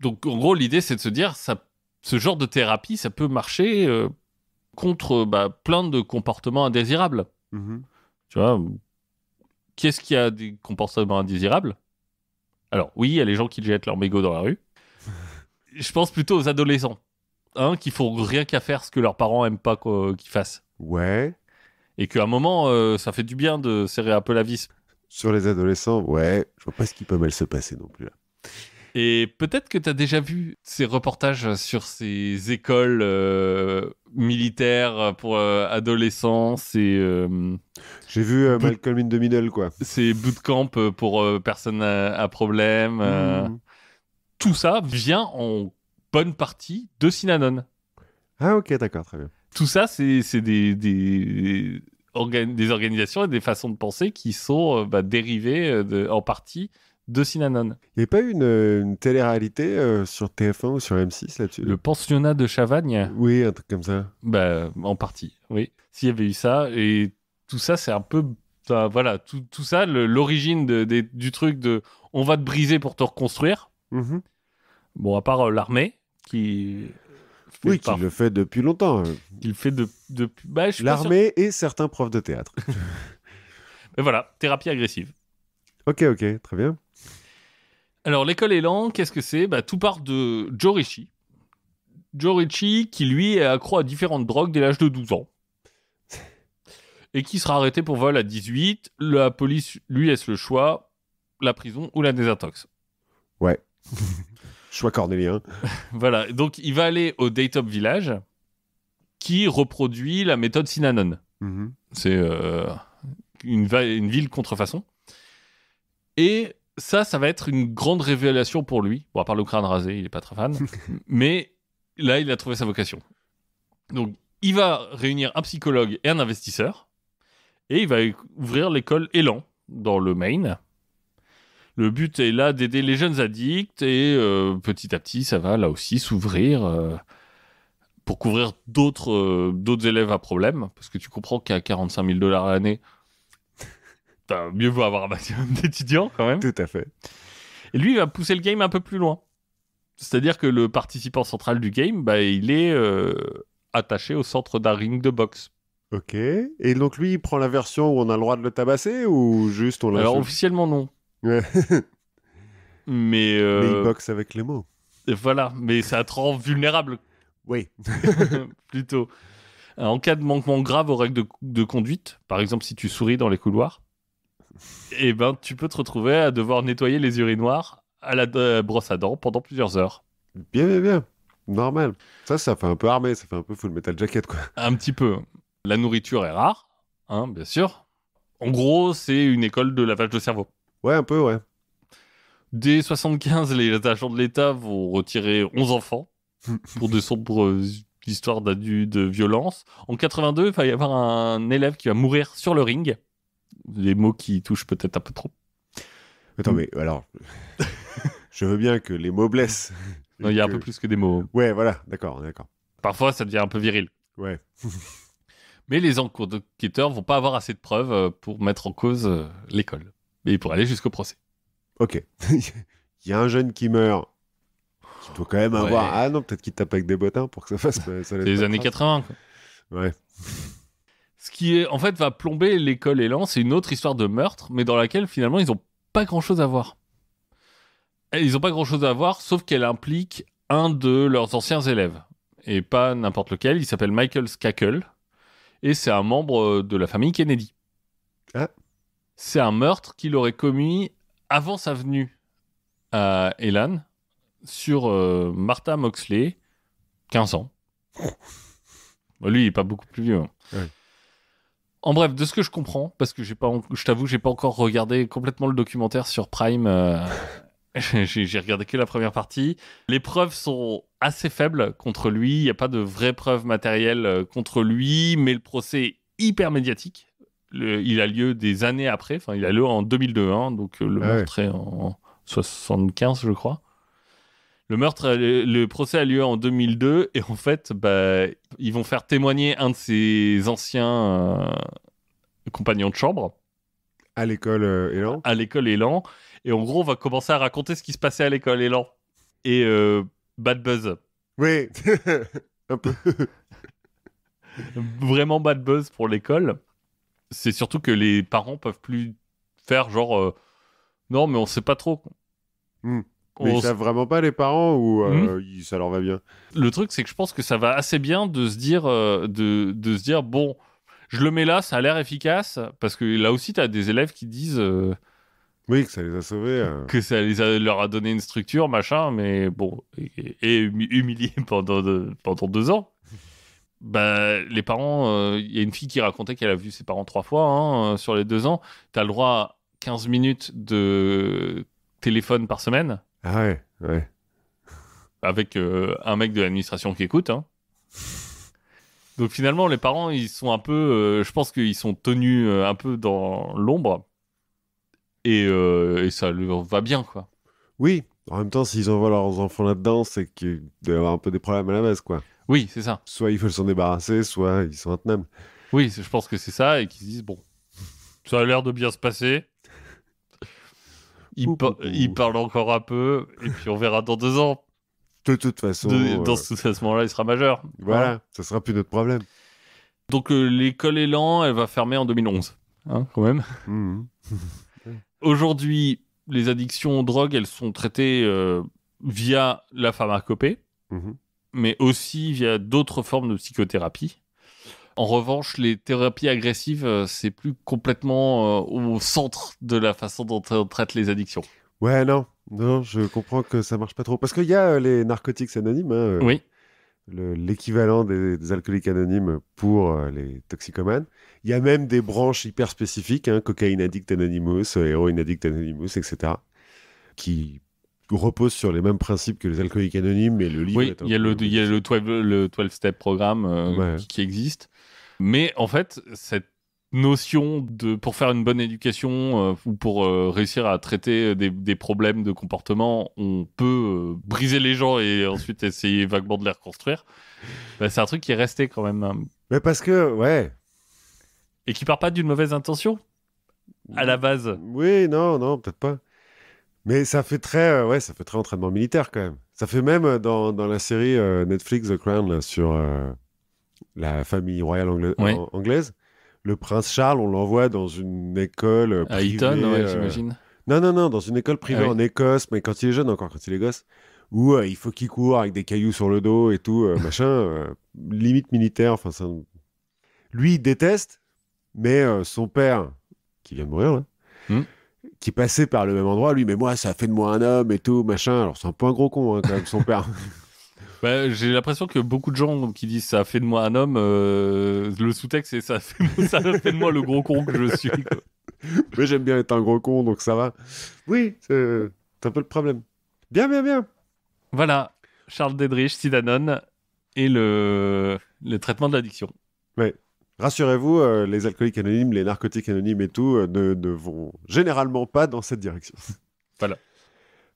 donc en gros, l'idée c'est de se dire, ça, ce genre de thérapie, ça peut marcher euh, contre bah, plein de comportements indésirables. Mm-hmm. Tu vois, qu'est-ce qu'il y a des comportements indésirables Alors oui, il y a les gens qui jettent leur mégot dans la rue. Je pense plutôt aux adolescents, hein, qui font rien qu'à faire ce que leurs parents aiment pas qu'ils fassent. Ouais. Et qu'à un moment, euh, ça fait du bien de serrer un peu la vis. Sur les adolescents, ouais, je vois pas ce qui peut mal se passer non plus. Là. Et peut-être que tu as déjà vu ces reportages sur ces écoles euh, militaires pour euh, adolescents, ces... Euh, J'ai vu Malcolm in the Middle, quoi. Ces bootcamps pour personnes à, problème. Hmm. Tout ça vient en bonne partie de Synanon. Ah ok, d'accord, très bien. Tout ça, c'est des... des organisations et des façons de penser qui sont bah, dérivées en partie de Sinanon. Il n'y a pas eu une, euh, une télé-réalité euh, sur TF1 ou sur M6 là-dessus Le pensionnat de Chavagne Oui, un truc comme ça. Ben, en partie, oui. S'il y avait eu ça, et tout ça, c'est un peu. voilà, tout, ça, l'origine du truc de on va te briser pour te reconstruire. Mm-hmm. Bon, à part euh, l'armée, qui. oui, qui le fait depuis longtemps. Il fait de, bah, l'armée et certains profs de théâtre. Mais voilà, thérapie agressive. Ok, ok, très bien. Alors, l'école Élan, qu'est-ce que c'est bah, Tout part de Joe Ritchie. Joe qui lui est accro à différentes drogues dès l'âge de 12 ans. Et qui sera arrêté pour vol à 18. La police lui laisse le choix la prison ou la désintox. Ouais. choix cornélien. voilà. Donc, il va aller au Daytop Village qui reproduit la méthode Synanon. Mhm. C'est euh, une, une ville contrefaçon. Et ça, ça va être une grande révélation pour lui. Bon, à part le crâne rasé, il n'est pas très fan. mais là, il a trouvé sa vocation. Donc, il va réunir un psychologue et un investisseur. Et il va ouvrir l'école Elan dans le Maine. Le but est là d'aider les jeunes addicts et euh, petit à petit, ça va là aussi s'ouvrir euh, pour couvrir d'autres euh, d'autres élèves à problème. Parce que tu comprends qu'à 45 000 dollars l'année, mieux vaut avoir un maximum d'étudiants quand même. Tout à fait. Et lui, il va pousser le game un peu plus loin. C'est-à-dire que le participant central du game, bah, il est euh, attaché au centre d'un ring de boxe. Ok. Et donc lui, il prend la version où on a le droit de le tabasser ou juste on l'a. Alors officiellement non. Ouais. mais, euh... il boxe avec les mots. voilà, mais ça te rend vulnérable. Oui. Plutôt. En cas de manquement grave aux règles de conduite, par exemple si tu souris dans les couloirs, et eh ben tu peux te retrouver à devoir nettoyer les urinoirs à la euh, brosse à dents pendant plusieurs heures. Bien, bien, bien. Normal. Ça, ça fait un peu armé, ça fait un peu full metal jacket, quoi. Un petit peu. La nourriture est rare, hein, bien sûr. En gros, c'est une école de lavage de cerveau. Ouais, un peu, ouais. Dès 75, les agents de l'État vont retirer 11 enfants pour des sombres histoires d'adultes de violence. En 82, il va y avoir un élève qui va mourir sur le ring des mots qui touchent peut-être un peu trop. Attends, mais alors, je veux bien que les mots blessent. Non, il y a un peu plus que des mots. Ouais, voilà, d'accord, d'accord. Parfois, ça devient un peu viril. Ouais. mais les enquêteurs vont pas avoir assez de preuves euh, pour mettre en cause euh, l'école. Mais ils pour aller jusqu'au procès. Ok. Il y a un jeune qui meurt. Il faut quand même avoir. Ah non, peut-être qu'il tape avec des bottins pour que ça fasse. Des les années 80. Quoi. Ouais ce qui est, en fait va plomber l'école Elan, C'est une autre histoire de meurtre, mais dans laquelle finalement ils n'ont pas grand-chose à voir. ils n'ont pas grand-chose à voir, sauf qu'elle implique un de leurs anciens élèves, et pas n'importe lequel. Il s'appelle Michael Skakel, et c'est un membre euh, de la famille Kennedy. Ah. C'est un meurtre qu'il aurait commis avant sa venue à Elan sur euh, Martha Moxley, 15 ans. Lui, il n'est pas beaucoup plus vieux. Hein. En bref, de ce que je comprends, parce que j'ai pas, je t'avoue, j'ai pas encore regardé complètement le documentaire sur Prime. Euh, j'ai regardé que la première partie. Les preuves sont assez faibles contre lui. Il n'y a pas de vraies preuves matérielles euh, contre lui, mais le procès est hyper médiatique. il a lieu des années après. Enfin, il a lieu en 2002, hein, donc euh, le ah est en 75, je crois. Le meurtre, le, procès a lieu en 2002 et en fait, bah, ils vont faire témoigner un de ses anciens euh, compagnons de chambre. À l'école euh, Elan À l'école Elan. Et en gros, on va commencer à raconter ce qui se passait à l'école Elan. Et euh, bad buzz. Oui, un peu. Vraiment bad buzz pour l'école. C'est surtout que les parents peuvent plus faire genre non, mais on sait pas trop. Hmm. Mais ça ils savent vraiment pas les parents ou euh, mhm. ça leur va bien. Le truc c'est que je pense que ça va assez bien de se dire euh, de, de, se dire bon, je le mets là, ça a l'air efficace parce que là aussi tu as des élèves qui disent euh, oui, que ça les a sauvés. Que ça les a, leur a donné une structure, machin, mais bon, et, humilié pendant, pendant deux ans. Bah, les parents, il y a une fille qui racontait qu'elle a vu ses parents trois fois hein, sur les deux ans. Tu as le droit à 15 minutes de téléphone par semaine. Ah ouais, ouais. Avec euh, un mec de l'administration qui écoute. Hein. Donc finalement, les parents, ils sont un peu, euh, je pense qu'ils sont tenus euh, un peu dans l'ombre. Et, ça leur va bien, quoi. Oui, en même temps, s'ils envoient leurs enfants là-dedans, c'est qu'ils doivent avoir un peu des problèmes à la base, quoi. Oui, c'est ça. Soit ils veulent s'en débarrasser, soit ils sont intenables. Oui, je pense que c'est ça, et qu'ils disent, bon, ça a l'air de bien se passer, il, parle encore un peu, et puis on verra dans deux ans. De toute façon. Euh, dans ce, à ce moment-là, il sera majeur. Voilà, hein ça sera plus notre problème. Donc euh, l'école Élan, elle va fermer en 2011, hein, quand même. Mhm. Aujourd'hui, les addictions aux drogues, elles sont traitées euh, via la pharmacopée, mhm. mais aussi via d'autres formes de psychothérapie. En revanche, les thérapies agressives, euh, c'est plus complètement euh, au centre de la façon dont on traite les addictions. Ouais, non, non, je comprends que ça marche pas trop. Parce qu'il y a euh, les narcotiques anonymes. Hein, oui l'équivalent des, alcooliques anonymes pour les toxicomanes. Il y a même des branches hyper spécifiques, hein, cocaïne addict anonymous, héroïne addict anonymous, etc., qui reposent sur les mêmes principes que les alcooliques anonymes, mais le Oui, il y, a le 12-step programme qui, existe. Mais en fait, cette notion de pour faire une bonne éducation euh, ou pour euh, réussir à traiter euh, des, des, problèmes de comportement, on peut briser les gens et ensuite essayer vaguement de les reconstruire. Bah, c'est un truc qui est resté quand même. Hein. Mais parce que ouais. Et qui part pas d'une mauvaise intention à la base. Oui, non, non, peut-être pas. Mais ça fait très ouais, ça fait très entraînement militaire quand même. Ça fait même dans, dans la série Netflix The Crown là, sur la famille royale anglaise. Le prince Charles, on l'envoie dans une école privée. Euh, à Eton, euh, j'imagine. Non, non, non, dans une école privée ah en Écosse, mais quand il est jeune encore, quand il est gosse, où euh, il faut qu'il court avec des cailloux sur le dos et tout, machin, limite militaire. Enfin, lui, il déteste, mais son père, qui vient de mourir, hmm. qui passait par le même endroit, lui, mais moi, ça fait de moi un homme et tout, machin. Alors, c'est un peu un gros con, hein, son père. Bah, j'ai l'impression que beaucoup de gens qui disent ça fait de moi un homme, euh, le sous-texte c'est ça, fait, de moi le gros con que je suis. Mais j'aime bien être un gros con, donc ça va. Oui, c'est un peu le problème. Bien, bien, bien. Voilà, Charles Dedrich, Sidanon et le, traitement de l'addiction. Rassurez-vous, euh, les alcooliques anonymes, les narcotiques anonymes et tout euh, ne vont généralement pas dans cette direction. Voilà.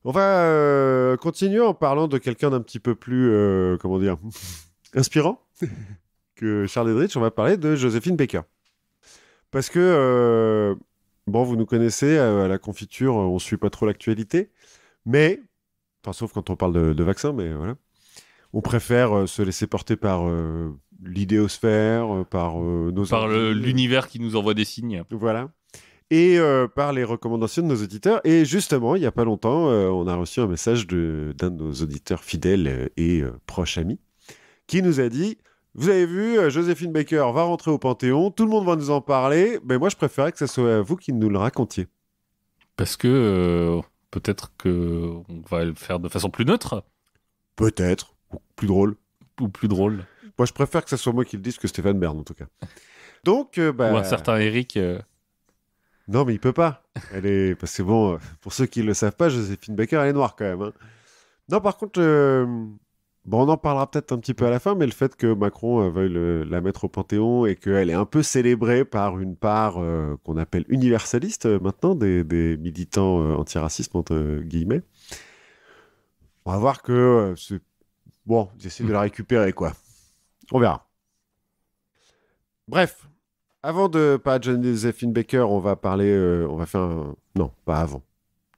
On va euh, continuer en parlant de quelqu'un d'un petit peu plus, euh, comment dire, inspirant que Charles Edrich. On va parler de Joséphine Baker. Parce que, euh, bon, vous nous connaissez, à la confiture, on ne suit pas trop l'actualité. Mais, enfin, sauf quand on parle de, de vaccins, mais voilà. On préfère se laisser porter par l'idéosphère, par nos... Par l'univers qui nous envoie des signes. Voilà et euh, par les recommandations de nos auditeurs. Et justement, il n'y a pas longtemps, euh, on a reçu un message d'un de, nos auditeurs fidèles euh, et proche proches amis qui nous a dit Vous avez vu, Joséphine Baker va rentrer au Panthéon, tout le monde va nous en parler, mais moi je préférais que ce soit vous qui nous le racontiez. Parce que peut-être qu'on va le faire de façon plus neutre Peut-être, ou plus drôle. Ou plus drôle. Moi je préfère que ce soit moi qui le dise que Stéphane Bern en tout cas. Donc, bah... Ou un certain Eric. Non, mais il peut pas. Elle est... Parce que bon, pour ceux qui ne le savent pas, Joséphine Baker, elle est noire quand même. Hein. Non, par contre, euh, bon, on en parlera peut-être un petit peu à la fin, mais le fait que Macron euh, veuille la mettre au Panthéon et qu'elle est un peu célébrée par une part euh, qu'on appelle universaliste maintenant, des, militants antiracistes, entre guillemets. On va voir que c'est... Bon, j'essaie de la récupérer, quoi. On verra. Bref, avant de pas Josephine Baker, on va parler, euh, on va faire non, pas avant.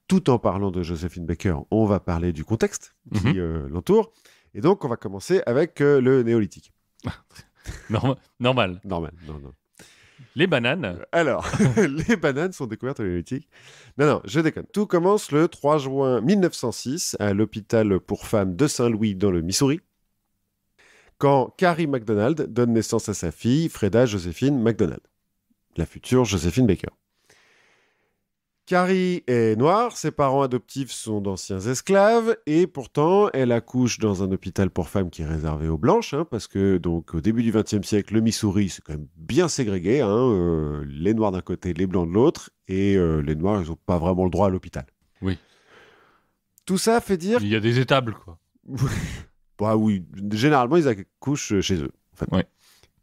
Tout en parlant de Josephine Baker, on va parler du contexte qui mhm. euh, l'entoure. Et donc, on va commencer avec euh, le néolithique. normal. Normal. Les bananes. Alors, les bananes sont découvertes au néolithique. Non, non, je déconne. Tout commence le 3 juin 1906 à l'hôpital pour femmes de Saint-Louis dans le Missouri quand Carrie McDonald donne naissance à sa fille, Freda Joséphine McDonald, la future Joséphine Baker. Carrie est noire, ses parents adoptifs sont d'anciens esclaves, et pourtant elle accouche dans un hôpital pour femmes qui est réservé aux blanches, hein, parce que donc au début du XXe siècle, le Missouri c'est quand même bien ségrégué, hein, euh, les noirs d'un côté, les blancs de l'autre, et euh, les noirs ils n'ont pas vraiment le droit à l'hôpital. Oui. Tout ça fait dire. Il y a des étables quoi. Bah oui, généralement, ils accouchent chez eux. En fait.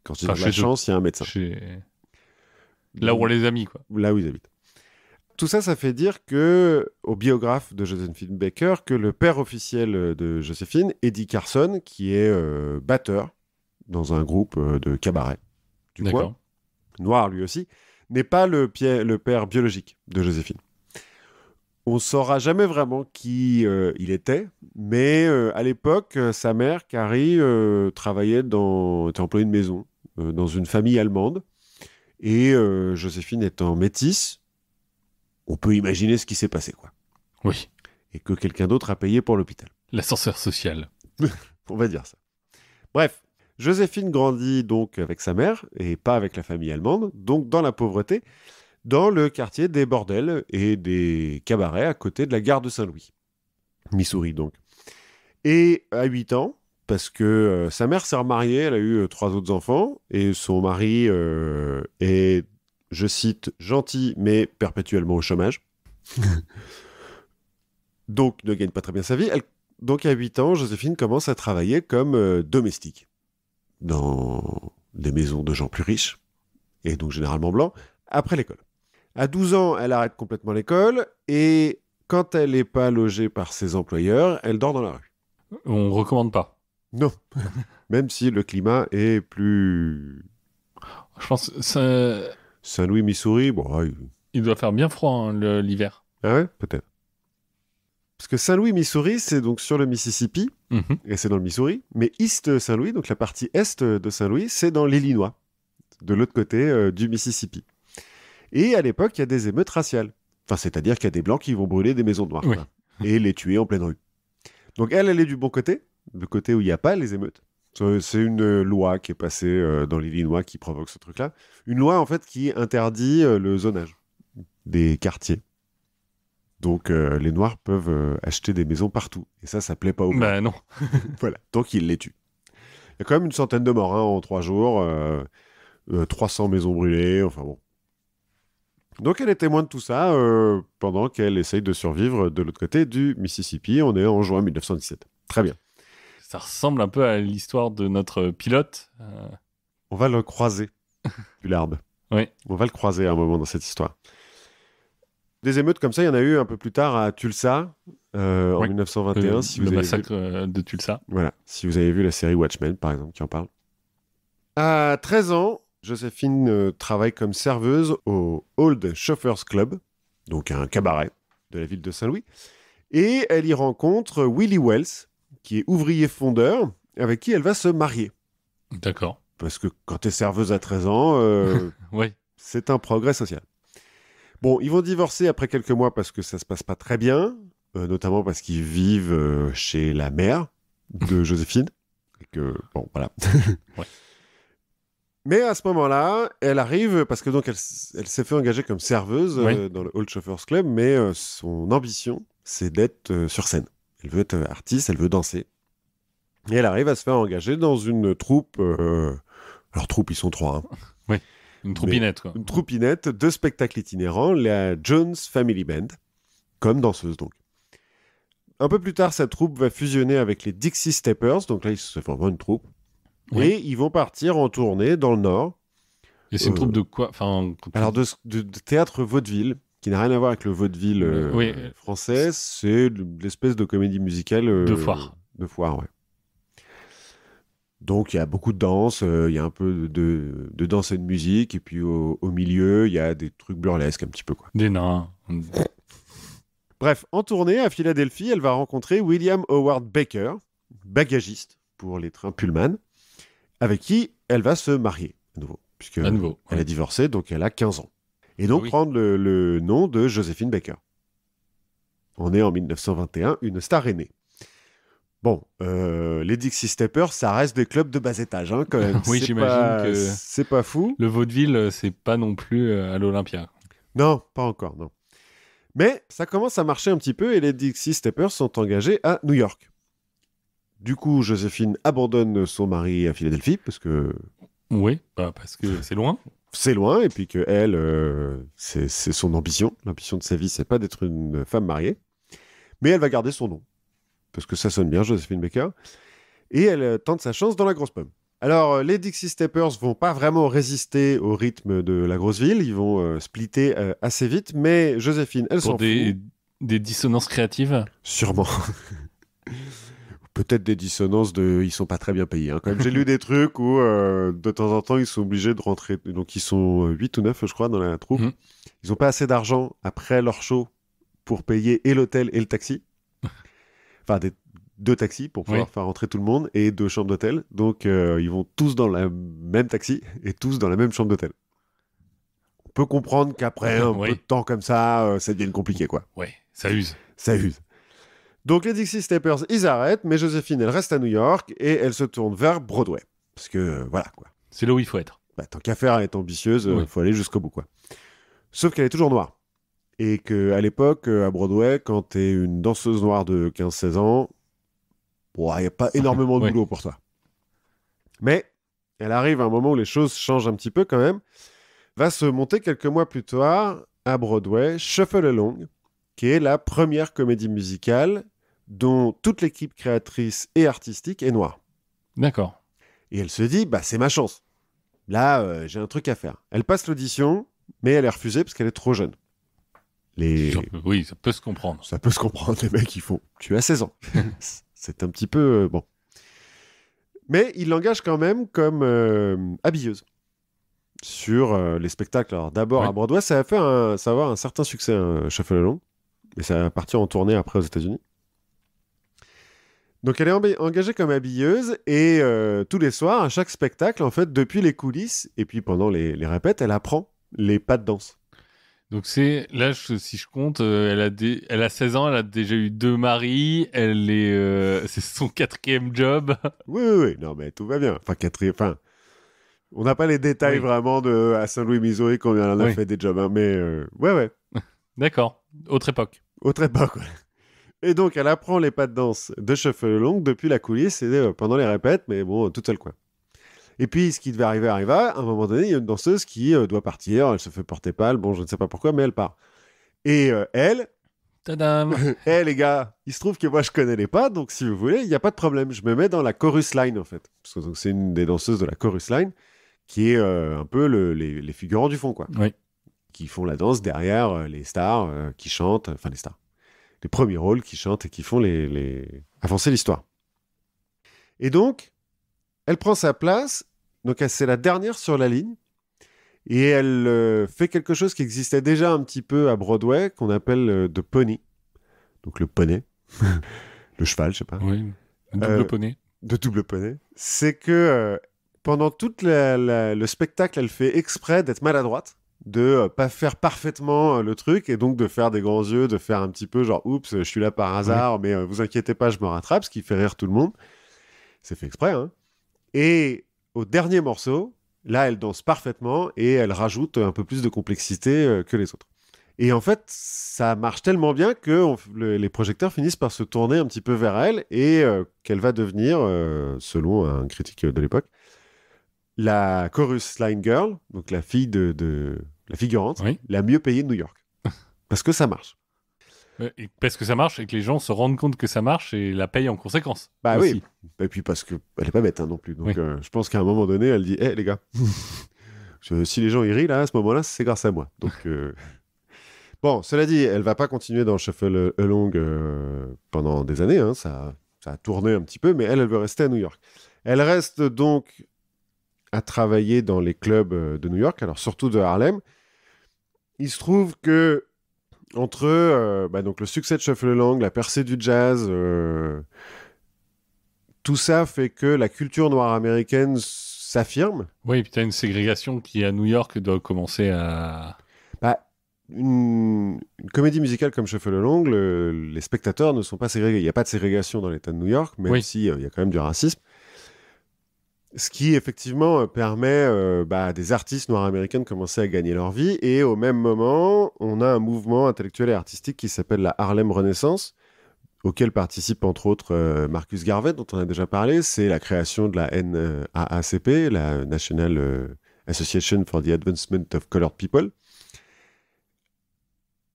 Quand ils ont de la chance, il y a un médecin. Là où on les a mis, quoi. Là où ils habitent. Tout ça, ça fait dire que, au biographe de Josephine Baker, que le père officiel euh, de Josephine, Eddie Carson, qui est euh, batteur dans un groupe euh, de cabaret du noir lui aussi, n'est pas le, le père biologique de Joséphine. On saura jamais vraiment qui euh, il était, mais euh, à l'époque, euh, sa mère, Carrie, travaillait dans, était employée de maison dans une famille allemande, et Joséphine étant métisse, on peut imaginer ce qui s'est passé, quoi. Oui. Et que quelqu'un d'autre a payé pour l'hôpital. L'ascenseur social. on va dire ça. Bref, Joséphine grandit donc avec sa mère et pas avec la famille allemande, donc dans la pauvreté dans le quartier des bordels et des cabarets à côté de la gare de Saint-Louis. Missouri donc. Et à 8 ans, parce que euh, sa mère s'est remariée, elle a eu euh, trois autres enfants, et son mari euh, est, je cite, gentil mais perpétuellement au chômage. donc ne gagne pas très bien sa vie. donc à 8 ans, Joséphine commence à travailler comme domestique dans des maisons de gens plus riches, et donc généralement blancs, après l'école. À 12 ans, elle arrête complètement l'école et quand elle n'est pas logée par ses employeurs, elle dort dans la rue. On ne recommande pas. Non, même si le climat est plus... Je pense... Saint-Louis, Missouri, bon... Ah, il doit faire bien froid hein, l'hiver. Ah peut-être. Parce que Saint-Louis, Missouri, c'est donc sur le Mississippi, mhm. et c'est dans le Missouri, mais East Saint-Louis, donc la partie est de Saint-Louis, c'est dans l'Illinois, de l'autre côté euh, du Mississippi. Et à l'époque, il y a des émeutes raciales. Enfin, c'est-à-dire qu'il y a des blancs qui vont brûler des maisons noires. et les tuer en pleine rue. Donc elle, elle est du bon côté, du côté où il n'y a pas les émeutes. C'est une loi qui est passée euh, dans l'Illinois qui provoque ce truc-là. Une loi, en fait, qui interdit euh, le zonage des quartiers. Donc, euh, les Noirs peuvent acheter des maisons partout. Et ça, ça plaît pas aux Ben non. voilà. Donc, ils les tuent. Il y a quand même une centaine de morts hein, en trois jours. 300 maisons brûlées. Enfin bon, donc elle est témoin de tout ça euh, pendant qu'elle essaye de survivre de l'autre côté du Mississippi. On est en juin 1917. Très bien. Ça ressemble un peu à l'histoire de notre pilote. Euh. On va le croiser, du Oui. On va le croiser à un moment dans cette histoire. Des émeutes comme ça, il y en a eu un peu plus tard à Tulsa euh, en 1921. Le, si le massacre de Tulsa. Voilà. Si vous avez vu la série Watchmen, par exemple, qui en parle. À 13 ans, Joséphine euh, travaille comme serveuse au Old Chauffeurs Club, donc un cabaret de la ville de Saint-Louis. Et elle y rencontre Willie Wells, qui est ouvrier fondeur, avec qui elle va se marier. D'accord. Parce que quand tu es serveuse à 13 ans, euh, oui. c'est un progrès social. Bon, ils vont divorcer après quelques mois parce que ça se passe pas très bien, euh, notamment parce qu'ils vivent chez la mère de Joséphine. que, bon, voilà. ouais. Mais à ce moment-là, elle arrive parce que donc elle, s'est fait engager comme serveuse euh, dans le Old Chauffeurs Club, mais euh, son ambition, c'est d'être euh, sur scène. Elle veut être artiste, elle veut danser. Et elle arrive à se faire engager dans une troupe. leur troupe, ils sont trois. Hein. Oui, une troupinette. Quoi. Une troupinette de spectacles itinérants, la Jones Family Band, comme danseuse donc. Un peu plus tard, sa troupe va fusionner avec les Dixie Steppers, donc là, ils se forment une troupe. Oui, Et ils vont partir en tournée dans le Nord. Et c'est une euh, troupe de quoi enfin, Alors, de, théâtre vaudeville, qui n'a rien à voir avec le vaudeville euh, euh, français. C'est l'espèce de comédie musicale. de foire. De foire, ouais. Donc, il y a beaucoup de danse, il y a un peu de, danse et de musique. Et puis, au, milieu, il y a des trucs burlesques, un petit peu. Quoi. Des nains. Bref, en tournée à Philadelphie, elle va rencontrer William Howard Baker, bagagiste pour les trains Pullman avec qui elle va se marier à nouveau, puisque elle est divorcée, donc elle a 15 ans. Et donc ah prendre le, nom de Joséphine Baker. On est en 1921, une star aînée. Bon, euh, les Dixie Steppers, ça reste des clubs de bas étage, hein, quand même. oui, j'imagine que c'est pas fou. Le vaudeville, euh, c'est pas non plus euh, à l'Olympia. Non, pas encore, non. Mais ça commence à marcher un petit peu et les Dixie Steppers sont engagés à New York. Du coup, Joséphine abandonne son mari à Philadelphie parce que. Oui, bah, parce que c'est loin. C'est loin, et puis que elle, euh, c'est son ambition. L'ambition de sa vie, c'est pas d'être une femme mariée. Mais elle va garder son nom. Parce que ça sonne bien, Joséphine Baker. Et elle euh, tente sa chance dans la grosse pomme. Alors, euh, les Dixie Steppers vont pas vraiment résister au rythme de la grosse ville. Ils vont splitter assez vite, mais Joséphine, elle s'en des, des dissonances créatives Sûrement. peut-être des dissonances de ils sont pas très bien payés. Hein. j'ai lu des trucs où euh, de temps en temps ils sont obligés de rentrer. Donc ils sont 8 euh, ou 9, je crois, dans la troupe. Mhm. Ils ont pas assez d'argent après leur show pour payer et l'hôtel et le taxi. Enfin, deux taxis pour pouvoir faire rentrer tout le monde et deux chambres d'hôtel. Donc euh, ils vont tous dans le même taxi et tous dans la même chambre d'hôtel. On peut comprendre qu'après un peu de temps comme ça, ça devient compliqué, quoi. Ouais, ça use. Ça use. Donc les Dixie Steppers, ils arrêtent, mais Joséphine, elle reste à New York et elle se tourne vers Broadway. Parce que, euh, voilà, quoi. C'est là où il faut être. Bah, tant qu'à faire, être ambitieuse, euh, il faut aller jusqu'au bout, quoi. Sauf qu'elle est toujours noire. Et qu'à l'époque, euh, à Broadway, quand t'es une danseuse noire de 15-16 ans, il n'y a pas énormément de boulot pour toi. Mais elle arrive à un moment où les choses changent un petit peu quand même. Va se monter quelques mois plus tard à Broadway, Shuffle Along, qui est la première comédie musicale dont toute l'équipe créatrice et artistique est noire. D'accord. Et elle se dit, bah c'est ma chance. Là, euh, j'ai un truc à faire. Elle passe l'audition, mais elle est refusée parce qu'elle est trop jeune. Les... Oui, ça peut se comprendre. Ça peut se comprendre, les mecs, ils font. Tu as 16 ans. c'est un petit peu. Euh, bon. Mais il l'engage quand même comme euh, habilleuse sur les spectacles. Alors d'abord à Broadway, ça a fait un, un certain succès, hein, Shuffle mais ça va partir en tournée après aux États-Unis. Donc elle est engagée comme habilleuse et euh, tous les soirs, à chaque spectacle, en fait, depuis les coulisses et puis pendant les, répètes, elle apprend les pas de danse. Donc c'est là, si je compte, euh, elle, a elle a 16 ans, elle a déjà eu deux maris, elle est, euh, c'est son quatrième job. Oui, oui, oui, non mais tout va bien. Enfin quatrième, enfin, on n'a pas les détails vraiment de à Saint-Louis-Missouri combien elle en a fait des jobs, hein, mais ouais, ouais. D'accord. Autre époque. Autre époque, ouais. Et donc, elle apprend les pas de danse de cheveux Long depuis la coulisse et euh, pendant les répètes, mais bon, toute seule quoi. Et puis, ce qui devait arriver arriva. À un moment donné, il y a une danseuse qui euh, doit partir. Elle se fait porter pâle. Bon, je ne sais pas pourquoi, mais elle part. Et euh, elle. Tadam Eh les gars, il se trouve que moi je connais les pas, donc si vous voulez, il n'y a pas de problème. Je me mets dans la chorus line en fait. Parce que c'est une des danseuses de la chorus line qui est un peu les, les figurants du fond quoi. Oui qui font la danse derrière euh, les stars euh, qui chantent, enfin les stars, les premiers rôles qui chantent et qui font les, avancer l'histoire. Et donc, elle prend sa place, donc c'est la dernière sur la ligne, et elle euh, fait quelque chose qui existait déjà un petit peu à Broadway, qu'on appelle de Pony, donc le poney, le cheval, je sais pas. Oui, double poney. De double poney. C'est que pendant tout le spectacle, elle fait exprès d'être maladroite de euh, pas faire parfaitement euh, le truc et donc de faire des grands yeux, de faire un petit peu genre oups, je suis là par hasard, mais euh, vous inquiétez pas, je me rattrape, ce qui fait rire tout le monde. C'est fait exprès. Hein. Et au dernier morceau, là, elle danse parfaitement et elle rajoute un peu plus de complexité que les autres. Et en fait, ça marche tellement bien que les projecteurs finissent par se tourner un petit peu vers elle et qu'elle va devenir, selon un critique de l'époque, la chorus line girl, donc la fille de, la figurante, la mieux payée de New York. Parce que ça marche. Euh, parce que ça marche et que les gens se rendent compte que ça marche et la payent en conséquence. Bah oui. Et puis parce qu'elle n'est pas bête hein, non plus. Donc euh, je pense qu'à un moment donné, elle dit Hé les gars, si les gens y rient là, à ce moment-là, c'est grâce à moi. Donc. Euh, bon, cela dit, elle va pas continuer dans Shuffle Along pendant des années. Hein. ça, ça a tourné un petit peu, mais elle, elle veut rester à New York. Elle reste donc à travailler dans les clubs euh, de New York, alors surtout de Harlem. Il se trouve que entre euh, bah, donc le succès de Shuffle Long, la percée du jazz, euh, tout ça fait que la culture noire américaine s'affirme. Oui, et puis tu as une ségrégation qui à New York doit commencer à... Bah, une... comédie musicale comme Shuffle Long, les spectateurs ne sont pas ségrégés. Il n'y a pas de ségrégation dans l'État de New York, mais aussi il y a quand même du racisme. Ce qui effectivement euh, permet euh, bah, à des artistes noirs américains de commencer à gagner leur vie. Et au même moment, on a un mouvement intellectuel et artistique qui s'appelle la Harlem Renaissance, auquel participe entre autres euh, Marcus Garvey, dont on a déjà parlé. C'est la création de la NAACP, la National Association for the Advancement of Colored People.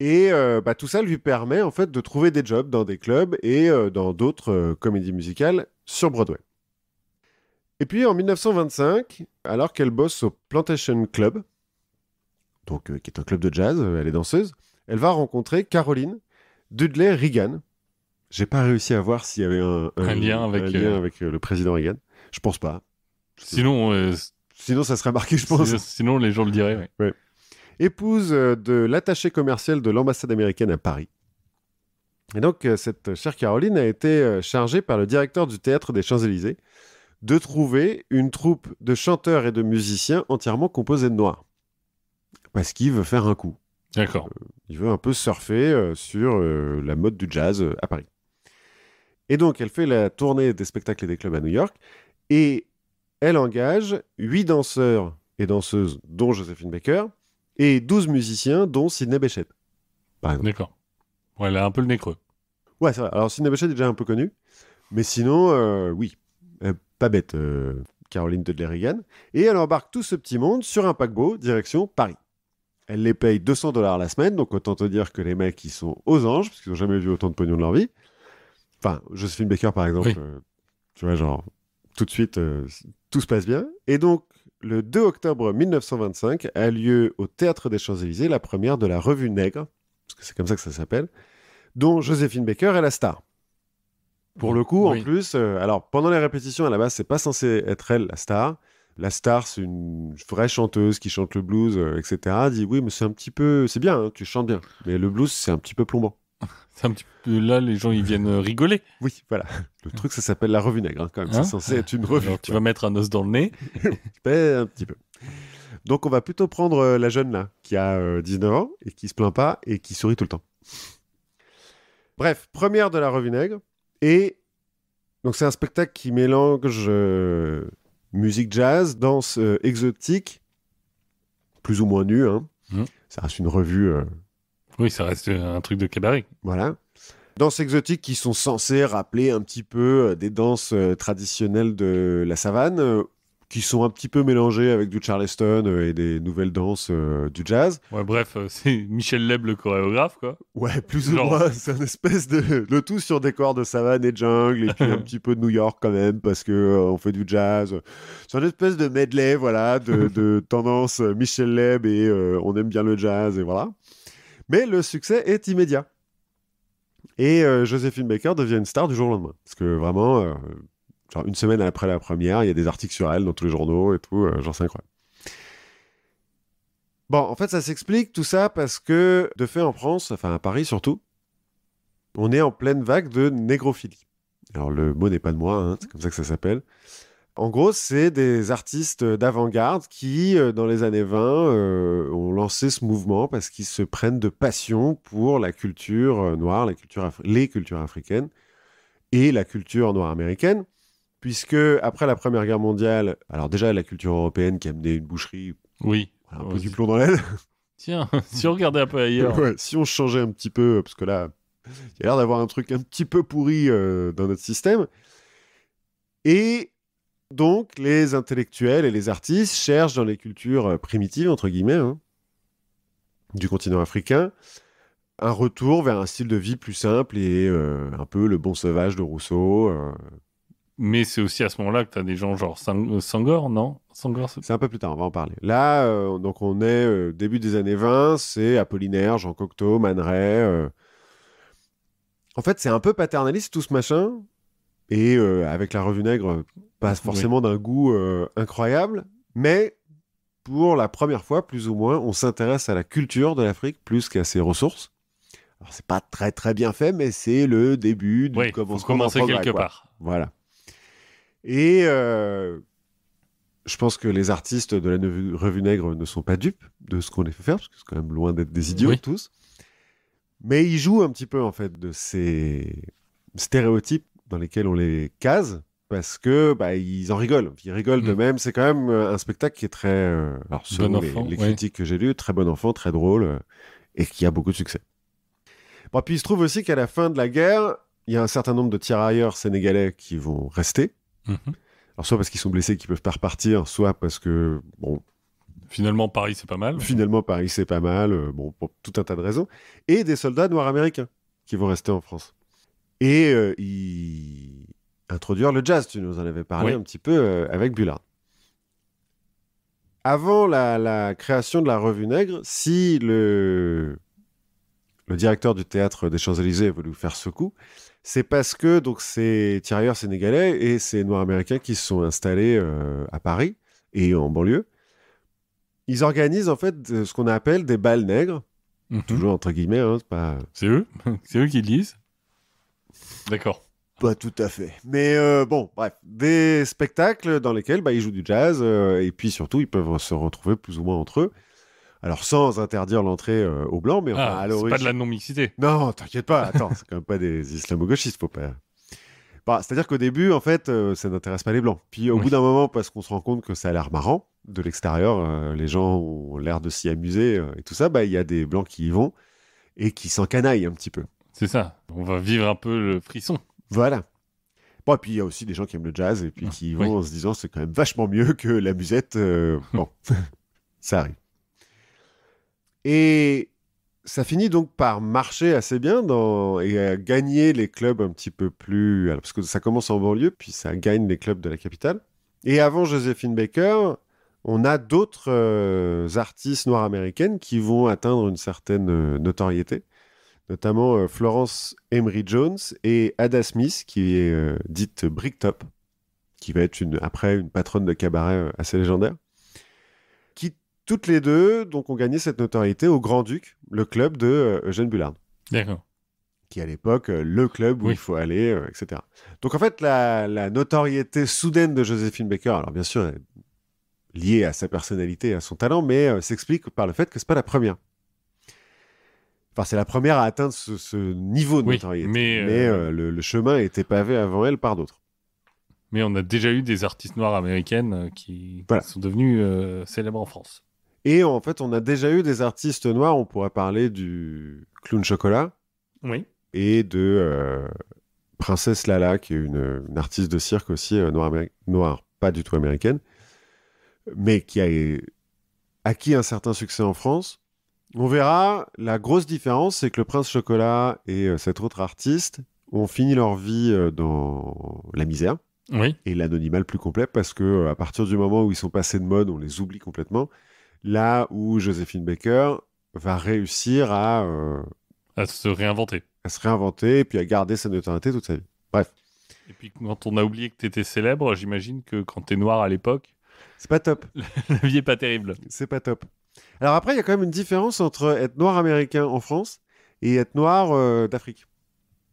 Et bah, tout ça lui permet en fait de trouver des jobs dans des clubs et dans d'autres comédies musicales sur Broadway. Et puis en 1925, alors qu'elle bosse au Plantation Club, donc, euh, qui est un club de jazz, euh, elle est danseuse, elle va rencontrer Caroline Dudley Reagan. J'ai pas réussi à voir s'il y avait un, lien avec, euh, le président Reagan. Je pense pas. Sinon, sinon ça serait marqué, je pense. Sinon, les gens le diraient. Épouse de l'attaché commercial de l'ambassade américaine à Paris. Et donc, cette chère Caroline a été chargée par le directeur du théâtre des Champs-Élysées de trouver une troupe de chanteurs et de musiciens entièrement composée de noirs. Parce qu'il veut faire un coup. D'accord. Euh, il veut un peu surfer euh, sur euh, la mode du jazz à Paris. Et donc, elle fait la tournée des spectacles et des clubs à New York et elle engage huit danseurs et danseuses, dont Josephine Baker, et 12 musiciens, dont Sidney Bechet. D'accord. elle a un peu le nez creux. Ouais, c'est vrai. Alors, Sidney Bechet est déjà un peu connu, mais sinon, oui. Pas bête, euh, Caroline de reagan Et elle embarque tout ce petit monde sur un paquebot, direction Paris. Elle les paye 200 dollars la semaine, donc autant te dire que les mecs, ils sont aux anges, parce qu'ils n'ont jamais vu autant de pognon de leur vie. Enfin, Josephine Baker, par exemple, euh, tu vois, genre, tout de suite, euh, tout se passe bien. Et donc, le 2 octobre 1925 a lieu au Théâtre des Champs-Élysées la première de la revue Nègre, parce que c'est comme ça que ça s'appelle, dont Joséphine Baker est la star. Pour le coup, en plus, euh, alors pendant les répétitions, à la base, c'est pas censé être elle la star. La star, c'est une vraie chanteuse qui chante le blues, euh, etc. Elle dit oui, mais c'est un petit peu, c'est bien, hein, tu chantes bien, mais le blues, c'est un petit peu plombant. c'est un petit peu là, les gens ils viennent rigoler. Oui, voilà. Le truc, ça s'appelle la revue hein, quand même. Hein c'est censé être une revue. tu vas mettre un os dans le nez. un petit peu. Donc, on va plutôt prendre euh, la jeune là, qui a 19 ans et qui se plaint pas et qui sourit tout le temps. Bref, première de la revue et donc c'est un spectacle qui mélange euh, musique jazz, danse euh, exotique, plus ou moins nue. Hein. Mmh. Ça reste une revue. Euh, oui, ça reste un truc de cabaret. Voilà. Danse exotique qui sont censées rappeler un petit peu des danses traditionnelles de la savane qui sont un petit peu mélangés avec du charleston euh, et des nouvelles danses euh, du jazz. Ouais, bref, euh, c'est Michel Leb le chorégraphe, quoi. Ouais, plus ou moins, c'est un espèce de le tout sur décor de savane et jungle et puis un petit peu de New York quand même parce que on fait du jazz. C'est un espèce de medley, voilà, de, tendance Michel Leb et on aime bien le jazz et voilà. Mais le succès est immédiat. Et Josephine Baker devient une star du jour au lendemain. Parce que vraiment, genre une semaine après la première, il y a des articles sur elle dans tous les journaux et tout, euh, genre c'est incroyable. Bon, en fait, ça s'explique tout ça parce que, de fait, en France, enfin à Paris surtout, on est en pleine vague de négrophilie. Alors, le mot n'est pas de moi, hein, c'est comme ça que ça s'appelle. En gros, c'est des artistes d'avant-garde qui, euh, dans les années 20, euh, ont lancé ce mouvement parce qu'ils se prennent de passion pour la culture noire, les cultures africaines et la culture noire américaine puisque après la Première Guerre mondiale, alors déjà la culture européenne qui a amené une boucherie, oui, un oh, peu du plomb dans l'aile. Tiens, si on regardait un peu ailleurs, si on changeait un petit peu, parce que là, il y a l'air d'avoir un truc un petit peu pourri euh, dans notre système. Et donc, les intellectuels et les artistes cherchent dans les cultures euh, primitives, entre guillemets, hein, du continent africain, un retour vers un style de vie plus simple et euh, un peu le bon sauvage de Rousseau, mais c'est aussi à ce moment-là que tu as des gens genre euh, Sangor, non Sangor, c'est un peu plus tard, on va en parler. Là, euh, donc on est euh, début des années 20, c'est Apollinaire, Jean Cocteau, Manet. En fait, c'est un peu paternaliste tout ce machin, et avec la revue nègre, pas forcément d'un goût incroyable, mais pour la première fois, plus ou moins, on s'intéresse à la culture de l'Afrique plus qu'à ses ressources. Alors c'est pas très très bien fait, mais c'est le début du oui, commencement. Faut commencer quelque part. Voilà. Et euh, je pense que les artistes de la Revue Nègre ne sont pas dupes de ce qu'on les fait faire, parce que c'est quand même loin d'être des idiots tous. Mais ils jouent un petit peu, en fait, de ces stéréotypes dans lesquels on les case, parce que bah, ils en rigolent. Ils rigolent mm. deux de même. C'est quand même euh, un spectacle qui est très. Euh, alors, selon bon enfant, les, critiques que j'ai lues, très bon enfant, très drôle, et qui a beaucoup de succès. Bon, puis il se trouve aussi qu'à la fin de la guerre, il y a un certain nombre de tirailleurs sénégalais qui vont rester Mhm. Alors soit parce qu'ils sont blessés, qu'ils peuvent pas repartir, soit parce que bon. Finalement, Paris, c'est pas mal. Finalement, Paris, c'est pas mal. Euh, bon, pour tout un tas de raisons. Et des soldats noirs américains qui vont rester en France. Et ils euh, y... introduire le jazz. Tu nous en avais parlé un petit peu euh, avec Bullard. Avant la, création de la revue Nègre, si le le directeur du théâtre des Champs-Élysées a voulu faire ce coup, c'est parce que donc ces tirailleurs sénégalais et ces Noirs américains qui se sont installés euh, à Paris et en banlieue, ils organisent en fait euh, ce qu'on appelle des balles nègres, mhm. toujours entre guillemets. Hein, c'est eux, c'est eux qui le disent. D'accord. Pas tout à fait. Mais euh, bon, bref, des spectacles dans lesquels bah, ils jouent du jazz et puis surtout ils peuvent se retrouver plus ou moins entre eux. Alors sans interdire l'entrée euh, aux blancs, mais ah, à l'origine. C'est pas de la non-mixité. Non, t'inquiète pas, attends, c'est quand même pas des islamo-gauchistes, faut pas. Bah, C'est-à-dire qu'au début, en fait, euh, ça n'intéresse pas les blancs. Puis au bout d'un moment, parce qu'on se rend compte que ça a l'air marrant, de l'extérieur, euh, les gens ont l'air de s'y amuser et tout ça, bah, il y a des blancs qui y vont et qui s'en un petit peu. C'est ça, on va vivre un peu le frisson. Voilà. Bon, et puis il y a aussi des gens qui aiment le jazz et puis ah, qui y vont en se disant c'est quand même vachement mieux que la musette. bon, ça arrive. Et ça finit donc par marcher assez bien dans... et gagner les clubs un petit peu plus. parce que ça commence en banlieue, puis ça gagne les clubs de la capitale. Et avant Josephine Baker, on a d'autres euh, artistes noires américaines qui vont atteindre une certaine euh, notoriété, notamment euh, Florence Emery Jones et Ada Smith, qui est dite Bricktop, qui va être une, après une patronne de cabaret assez légendaire toutes les deux donc, ont gagné cette notoriété au Grand-Duc, le club de euh, Eugène Bullard. D'accord. Qui à l'époque euh, le club où il faut aller, euh, etc. Donc en fait, la, notoriété soudaine de Joséphine Baker, alors bien sûr, liée à sa personnalité à son talent, mais s'explique par le fait que ce c'est pas la première. Enfin, c'est la première à atteindre ce, niveau de notoriété. Mais, le, chemin était pavé avant elle par d'autres. Mais on a déjà eu des artistes noires américaines qui, qui sont devenues célèbres en France. Et en fait, on a déjà eu des artistes noirs. On pourrait parler du Clown Chocolat. Oui. Et de euh, Princesse Lala, qui est une, artiste de cirque aussi euh, noire, pas du tout américaine, mais qui a euh, acquis un certain succès en France. On verra, la grosse différence, c'est que le Prince Chocolat et cette cet autre artiste ont fini leur vie dans la misère. Oui. Et l'anonymat le plus complet, parce que à partir du moment où ils sont passés de mode, on les oublie complètement là où Joséphine Baker va réussir à, euh, à se réinventer. À se réinventer et puis à garder sa neutralité toute sa vie. Bref. Et puis quand on a oublié que tu étais célèbre, j'imagine que quand tu es noir à l'époque, c'est pas top. la vie est pas terrible. C'est pas top. Alors après, il y a quand même une différence entre être noir américain en France et être noir euh, d'Afrique.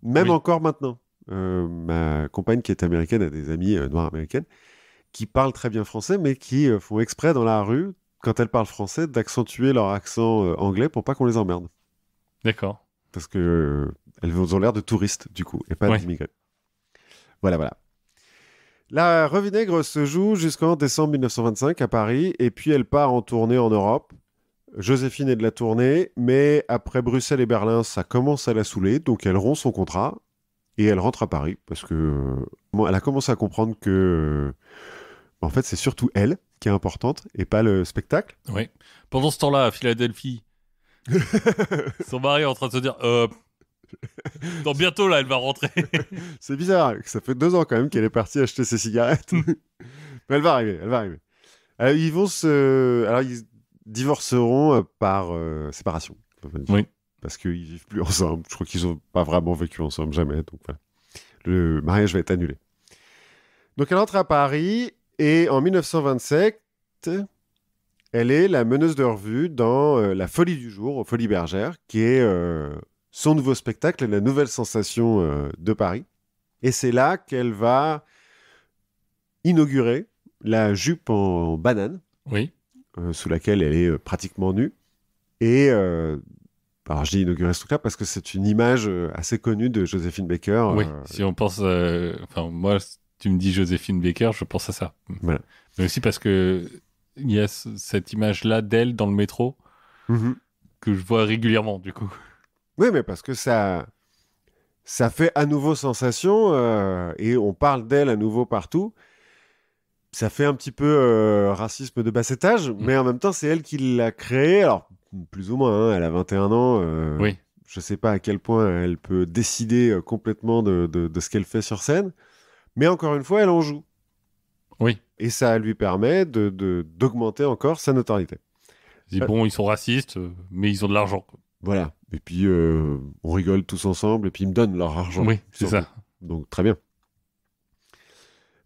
Même encore maintenant. Euh, ma compagne qui est américaine a des amis noirs américains qui parlent très bien français, mais qui font exprès dans la rue quand elles parlent français, d'accentuer leur accent euh, anglais pour pas qu'on les emmerde. D'accord. Parce que euh, elles ont l'air de touristes, du coup, et pas d'immigrés. Voilà, voilà. La Revinègre se joue jusqu'en décembre 1925 à Paris, et puis elle part en tournée en Europe. Joséphine est de la tournée, mais après Bruxelles et Berlin, ça commence à la saouler, donc elle rompt son contrat et elle rentre à Paris parce que euh, elle a commencé à comprendre que en fait c'est surtout elle qui est importante et pas le spectacle. Oui. Pendant ce temps-là, à Philadelphie, son mari est en train de se dire euh, dans bientôt là, elle va rentrer. c'est bizarre, ça fait deux ans quand même qu'elle est partie acheter ses cigarettes. Mm. Mais elle va arriver, elle va arriver. Euh, ils vont se, alors ils divorceront euh, par séparation. Oui. Parce qu'ils vivent plus ensemble. Je crois qu'ils n'ont pas vraiment vécu ensemble jamais. Donc voilà. Le mariage va être annulé. Donc elle entre à Paris et en 1927, elle est la meneuse de revue dans euh, La Folie du jour, aux Folies Bergères, qui est euh, son nouveau spectacle, la nouvelle sensation euh, de Paris. Et c'est là qu'elle va inaugurer la jupe en, banane, oui. sous laquelle elle est pratiquement nue. Et alors, j'ai inauguré ce truc-là parce que c'est une image assez connue de Joséphine Baker. Oui, si on pense. Enfin, moi, tu me dis Joséphine Baker, je pense à ça. Mais aussi parce que il y a cette image-là d'elle dans le métro mm-hmm. que je vois régulièrement, du coup. Oui, mais parce que ça, ça fait à nouveau sensation euh, et on parle d'elle à nouveau partout. Ça fait un petit peu euh, racisme de bas étage, mm. mais en même temps, c'est elle qui l'a créé. Alors, plus ou moins, hein, elle a 21 ans. Euh, oui. Je ne sais pas à quel point elle peut décider complètement de ce qu'elle fait sur scène. Mais encore une fois, elle en joue. Oui. Et ça lui permet d'augmenter de, d'augmenter encore sa notoriété. bon, ils sont racistes, mais ils ont de l'argent. Voilà. Et puis, euh, on rigole tous ensemble, et puis ils me donnent leur argent. Oui, c'est ça. Donc, très bien.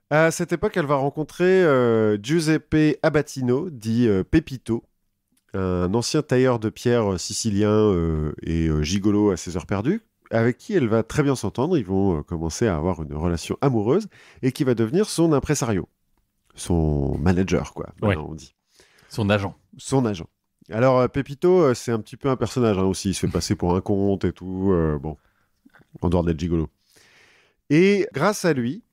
À cette époque, elle va rencontrer euh, Giuseppe Abatino, dit euh, Pepito, un ancien tailleur de pierre sicilien et gigolo à ses heures perdues, avec qui elle va très bien s'entendre, ils vont euh, commencer à avoir une relation amoureuse, et qui va devenir son impresario, son manager, quoi, on dit. Son agent. Son agent. Alors, euh, Pepito, euh, c'est un petit peu un personnage hein, aussi, il se fait passer pour un conte et tout, bon, en dehors d'être gigolo. Et grâce à lui,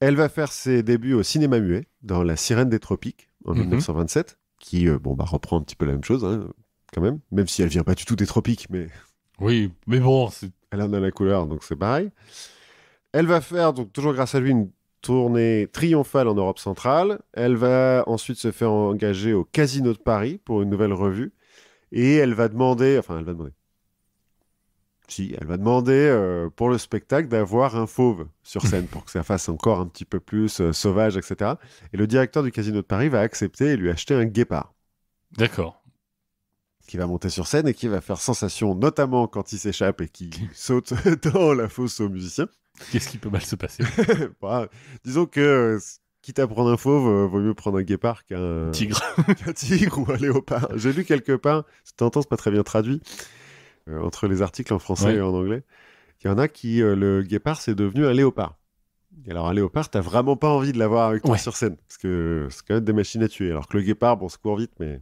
elle va faire ses débuts au cinéma muet, dans La Sirène des Tropiques, en 1927, mhm. qui bon, bah, reprend un petit peu la même chose, hein, quand même, même si elle vient pas du tout des Tropiques, mais oui, mais bon, elle en a la couleur, donc c'est pareil. Elle va faire, donc toujours grâce à lui, une tournée triomphale en Europe centrale. Elle va ensuite se faire engager au Casino de Paris pour une nouvelle revue. Et elle va demander, enfin elle va demander, si, elle va demander euh, pour le spectacle d'avoir un fauve sur scène pour que ça fasse encore un petit peu plus euh, sauvage, etc. Et le directeur du Casino de Paris va accepter et lui acheter un guépard. D'accord qui va monter sur scène et qui va faire sensation, notamment quand il s'échappe et qui saute dans la fosse aux musiciens. Qu'est-ce qui peut mal se passer bah, Disons que euh, quitte à prendre un fauve, euh, vaut mieux prendre un guépard qu'un tigre, Un tigre ou un léopard. J'ai lu quelque part, c'est tentant, c'est pas très bien traduit euh, entre les articles en français et en anglais. Il y en a qui le guépard c'est devenu un léopard. Et alors un léopard, t'as vraiment pas envie de l'avoir avec toi sur scène parce que c'est quand même des machines à tuer. Alors que le guépard, bon, se court vite, mais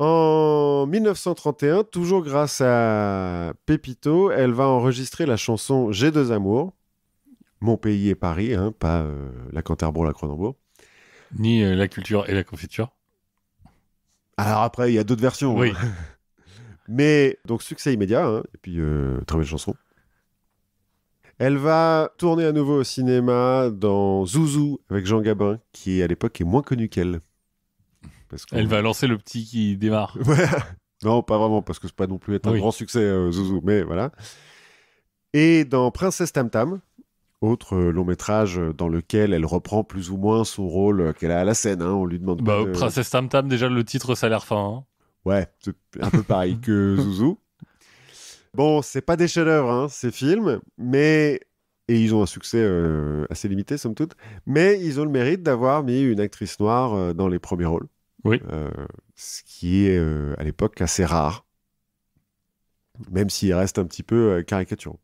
en 1931, toujours grâce à Pépito, elle va enregistrer la chanson J'ai deux amours. Mon pays est Paris, hein, pas euh, la Canterbourg, la Cronenbourg. Ni euh, la culture et la confiture. Alors après, il y a d'autres versions. Hein. Oui. Mais donc succès immédiat, hein, et puis euh, très belle chanson. Elle va tourner à nouveau au cinéma dans Zouzou avec Jean Gabin, qui à l'époque est moins connu qu'elle. Elle va lancer le petit qui démarre. Non, pas vraiment, parce que c'est pas non plus un grand succès, euh, Zouzou, mais voilà. Et dans Princesse Tam Tam, autre euh, long métrage euh, dans lequel elle reprend plus ou moins son rôle qu'elle a à la scène. Hein, on lui demande. Bah, Princesse Tam Tam, déjà le titre, ça a l'air fin. Hein. Ouais, un peu pareil que Zouzou. Bon, c'est pas des chefs-d'œuvre, hein, ces films, mais et ils ont un succès assez limité, somme toute, mais ils ont le mérite d'avoir mis une actrice noire dans les premiers rôles. Oui. Euh, ce qui est euh, à l'époque assez rare, même s'il reste un petit peu euh, caricaturaux.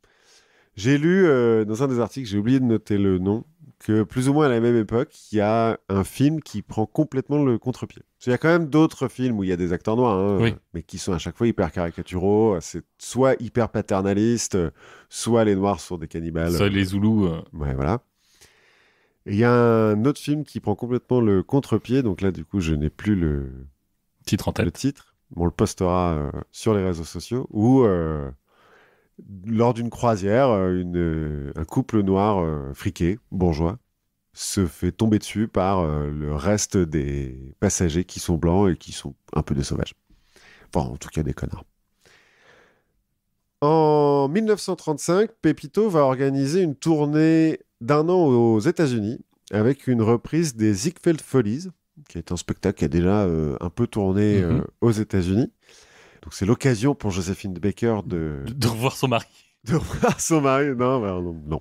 J'ai lu dans un des articles, j'ai oublié de noter le nom, que plus ou moins à la même époque, il y a un film qui prend complètement le contre-pied. Il y a quand même d'autres films où il y a des acteurs noirs, hein, mais qui sont à chaque fois hyper caricaturaux. C'est soit hyper paternaliste, soit les noirs sont des cannibales. Soit les zoulous. Ouais, voilà. Il y a un autre film qui prend complètement le contre-pied, donc là du coup je n'ai plus le titre en titre, on le postera euh, sur les réseaux sociaux, où euh, lors d'une croisière, euh, un couple noir friqué, bourgeois, se fait tomber dessus par le reste des passagers qui sont blancs et qui sont un peu des sauvages. Enfin, en tout cas des connards. En 1935, Pepito va organiser une tournée d'un an aux États-Unis avec une reprise des Ziegfeld Follies, qui est un spectacle qui a déjà euh, un peu tourné euh, mhm. aux États-Unis. Donc c'est l'occasion pour Josephine Baker de... de... revoir son mari. De revoir son mari, non, bah,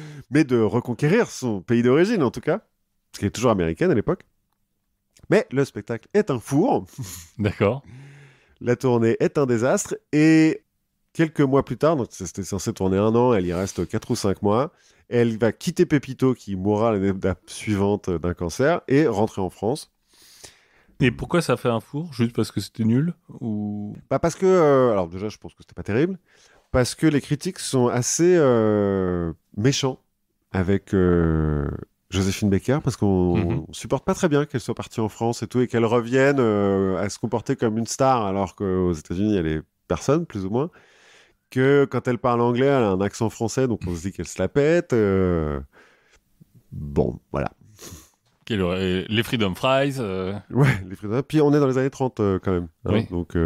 mais de reconquérir son pays d'origine en tout cas, parce qu'elle est toujours américaine à l'époque. Mais le spectacle est un four. D'accord. La tournée est un désastre et Quelques mois plus tard, donc c'était censé tourner un an, elle y reste 4 ou 5 mois. Elle va quitter Pepito qui mourra l'année suivante d'un cancer, et rentrer en France. Et pourquoi ça fait un four Juste parce que c'était nul ou... Bah, parce que, euh, alors déjà, je pense que c'était pas terrible. Parce que les critiques sont assez euh, méchants avec euh, Joséphine Becker parce qu'on mm-hmm. supporte pas très bien qu'elle soit partie en France et tout, et qu'elle revienne à se comporter comme une star, alors qu'aux États-Unis, elle est personne, plus ou moins que quand elle parle anglais, elle a un accent français, donc on se dit qu'elle se la pète. Euh, bon, voilà. les Freedom Fries. Euh. Ouais, les Freedom Puis on est dans les années 30 euh, quand même. Hein, oui. Donc.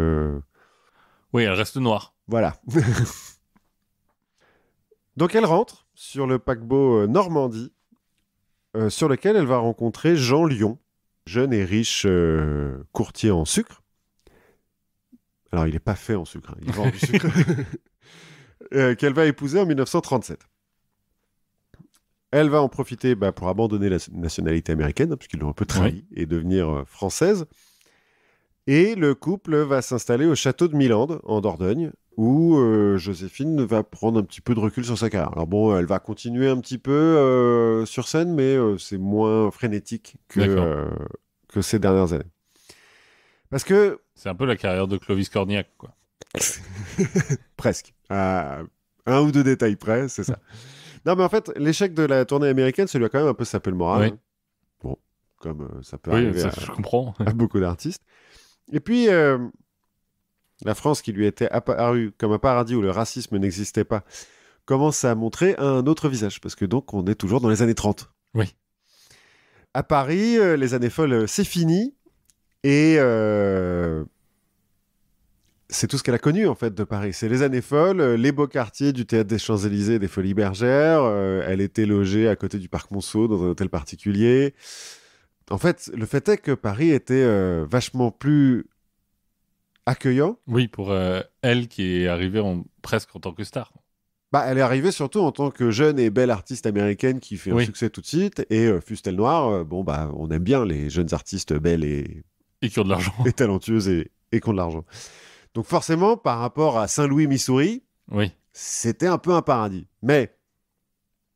Oui, elle reste noire. Voilà. donc elle rentre sur le paquebot Normandie, sur lequel elle va rencontrer Jean Lyon, jeune et riche courtier en sucre. Alors, il n'est pas fait en sucre. Hein, il vend du sucre. Euh, qu'elle va épouser en 1937. Elle va en profiter bah, pour abandonner la nationalité américaine, hein, puisqu'ils l'ont un peu trahi, et devenir euh, française. Et le couple va s'installer au château de Milande, en Dordogne, où euh, Joséphine va prendre un petit peu de recul sur sa carrière. Alors bon, elle va continuer un petit peu sur scène, mais c'est moins frénétique que, que ces dernières années. Parce que... C'est un peu la carrière de Clovis Corniac, quoi. Presque. À un ou deux détails près, c'est ça. non, mais en fait, l'échec de la tournée américaine, ça lui a quand même un peu sapé le moral. Bon, comme euh, ça peut arriver je comprends. beaucoup d'artistes. Et puis, euh, la France, qui lui était apparue comme un paradis où le racisme n'existait pas, commence à montrer un autre visage. Parce que donc, on est toujours dans les années 30. Oui. À Paris, euh, les années folles, c'est fini. Et c'est tout ce qu'elle a connu en fait de Paris. C'est les années folles, euh, les beaux quartiers du théâtre des Champs-Élysées des Folies Bergères. Euh, elle était logée à côté du parc Monceau dans un hôtel particulier. En fait, le fait est que Paris était euh, vachement plus accueillant. Oui, pour elle qui est arrivée en, presque en tant que star. Bah, elle est arrivée surtout en tant que jeune et belle artiste américaine qui fait un succès tout de suite. Et Fustel Noir, bon, bah, on aime bien les jeunes artistes belles et. qui de l'argent. Et talentueuses et, et qui ont de l'argent. Donc forcément, par rapport à Saint-Louis, Missouri, oui. c'était un peu un paradis. Mais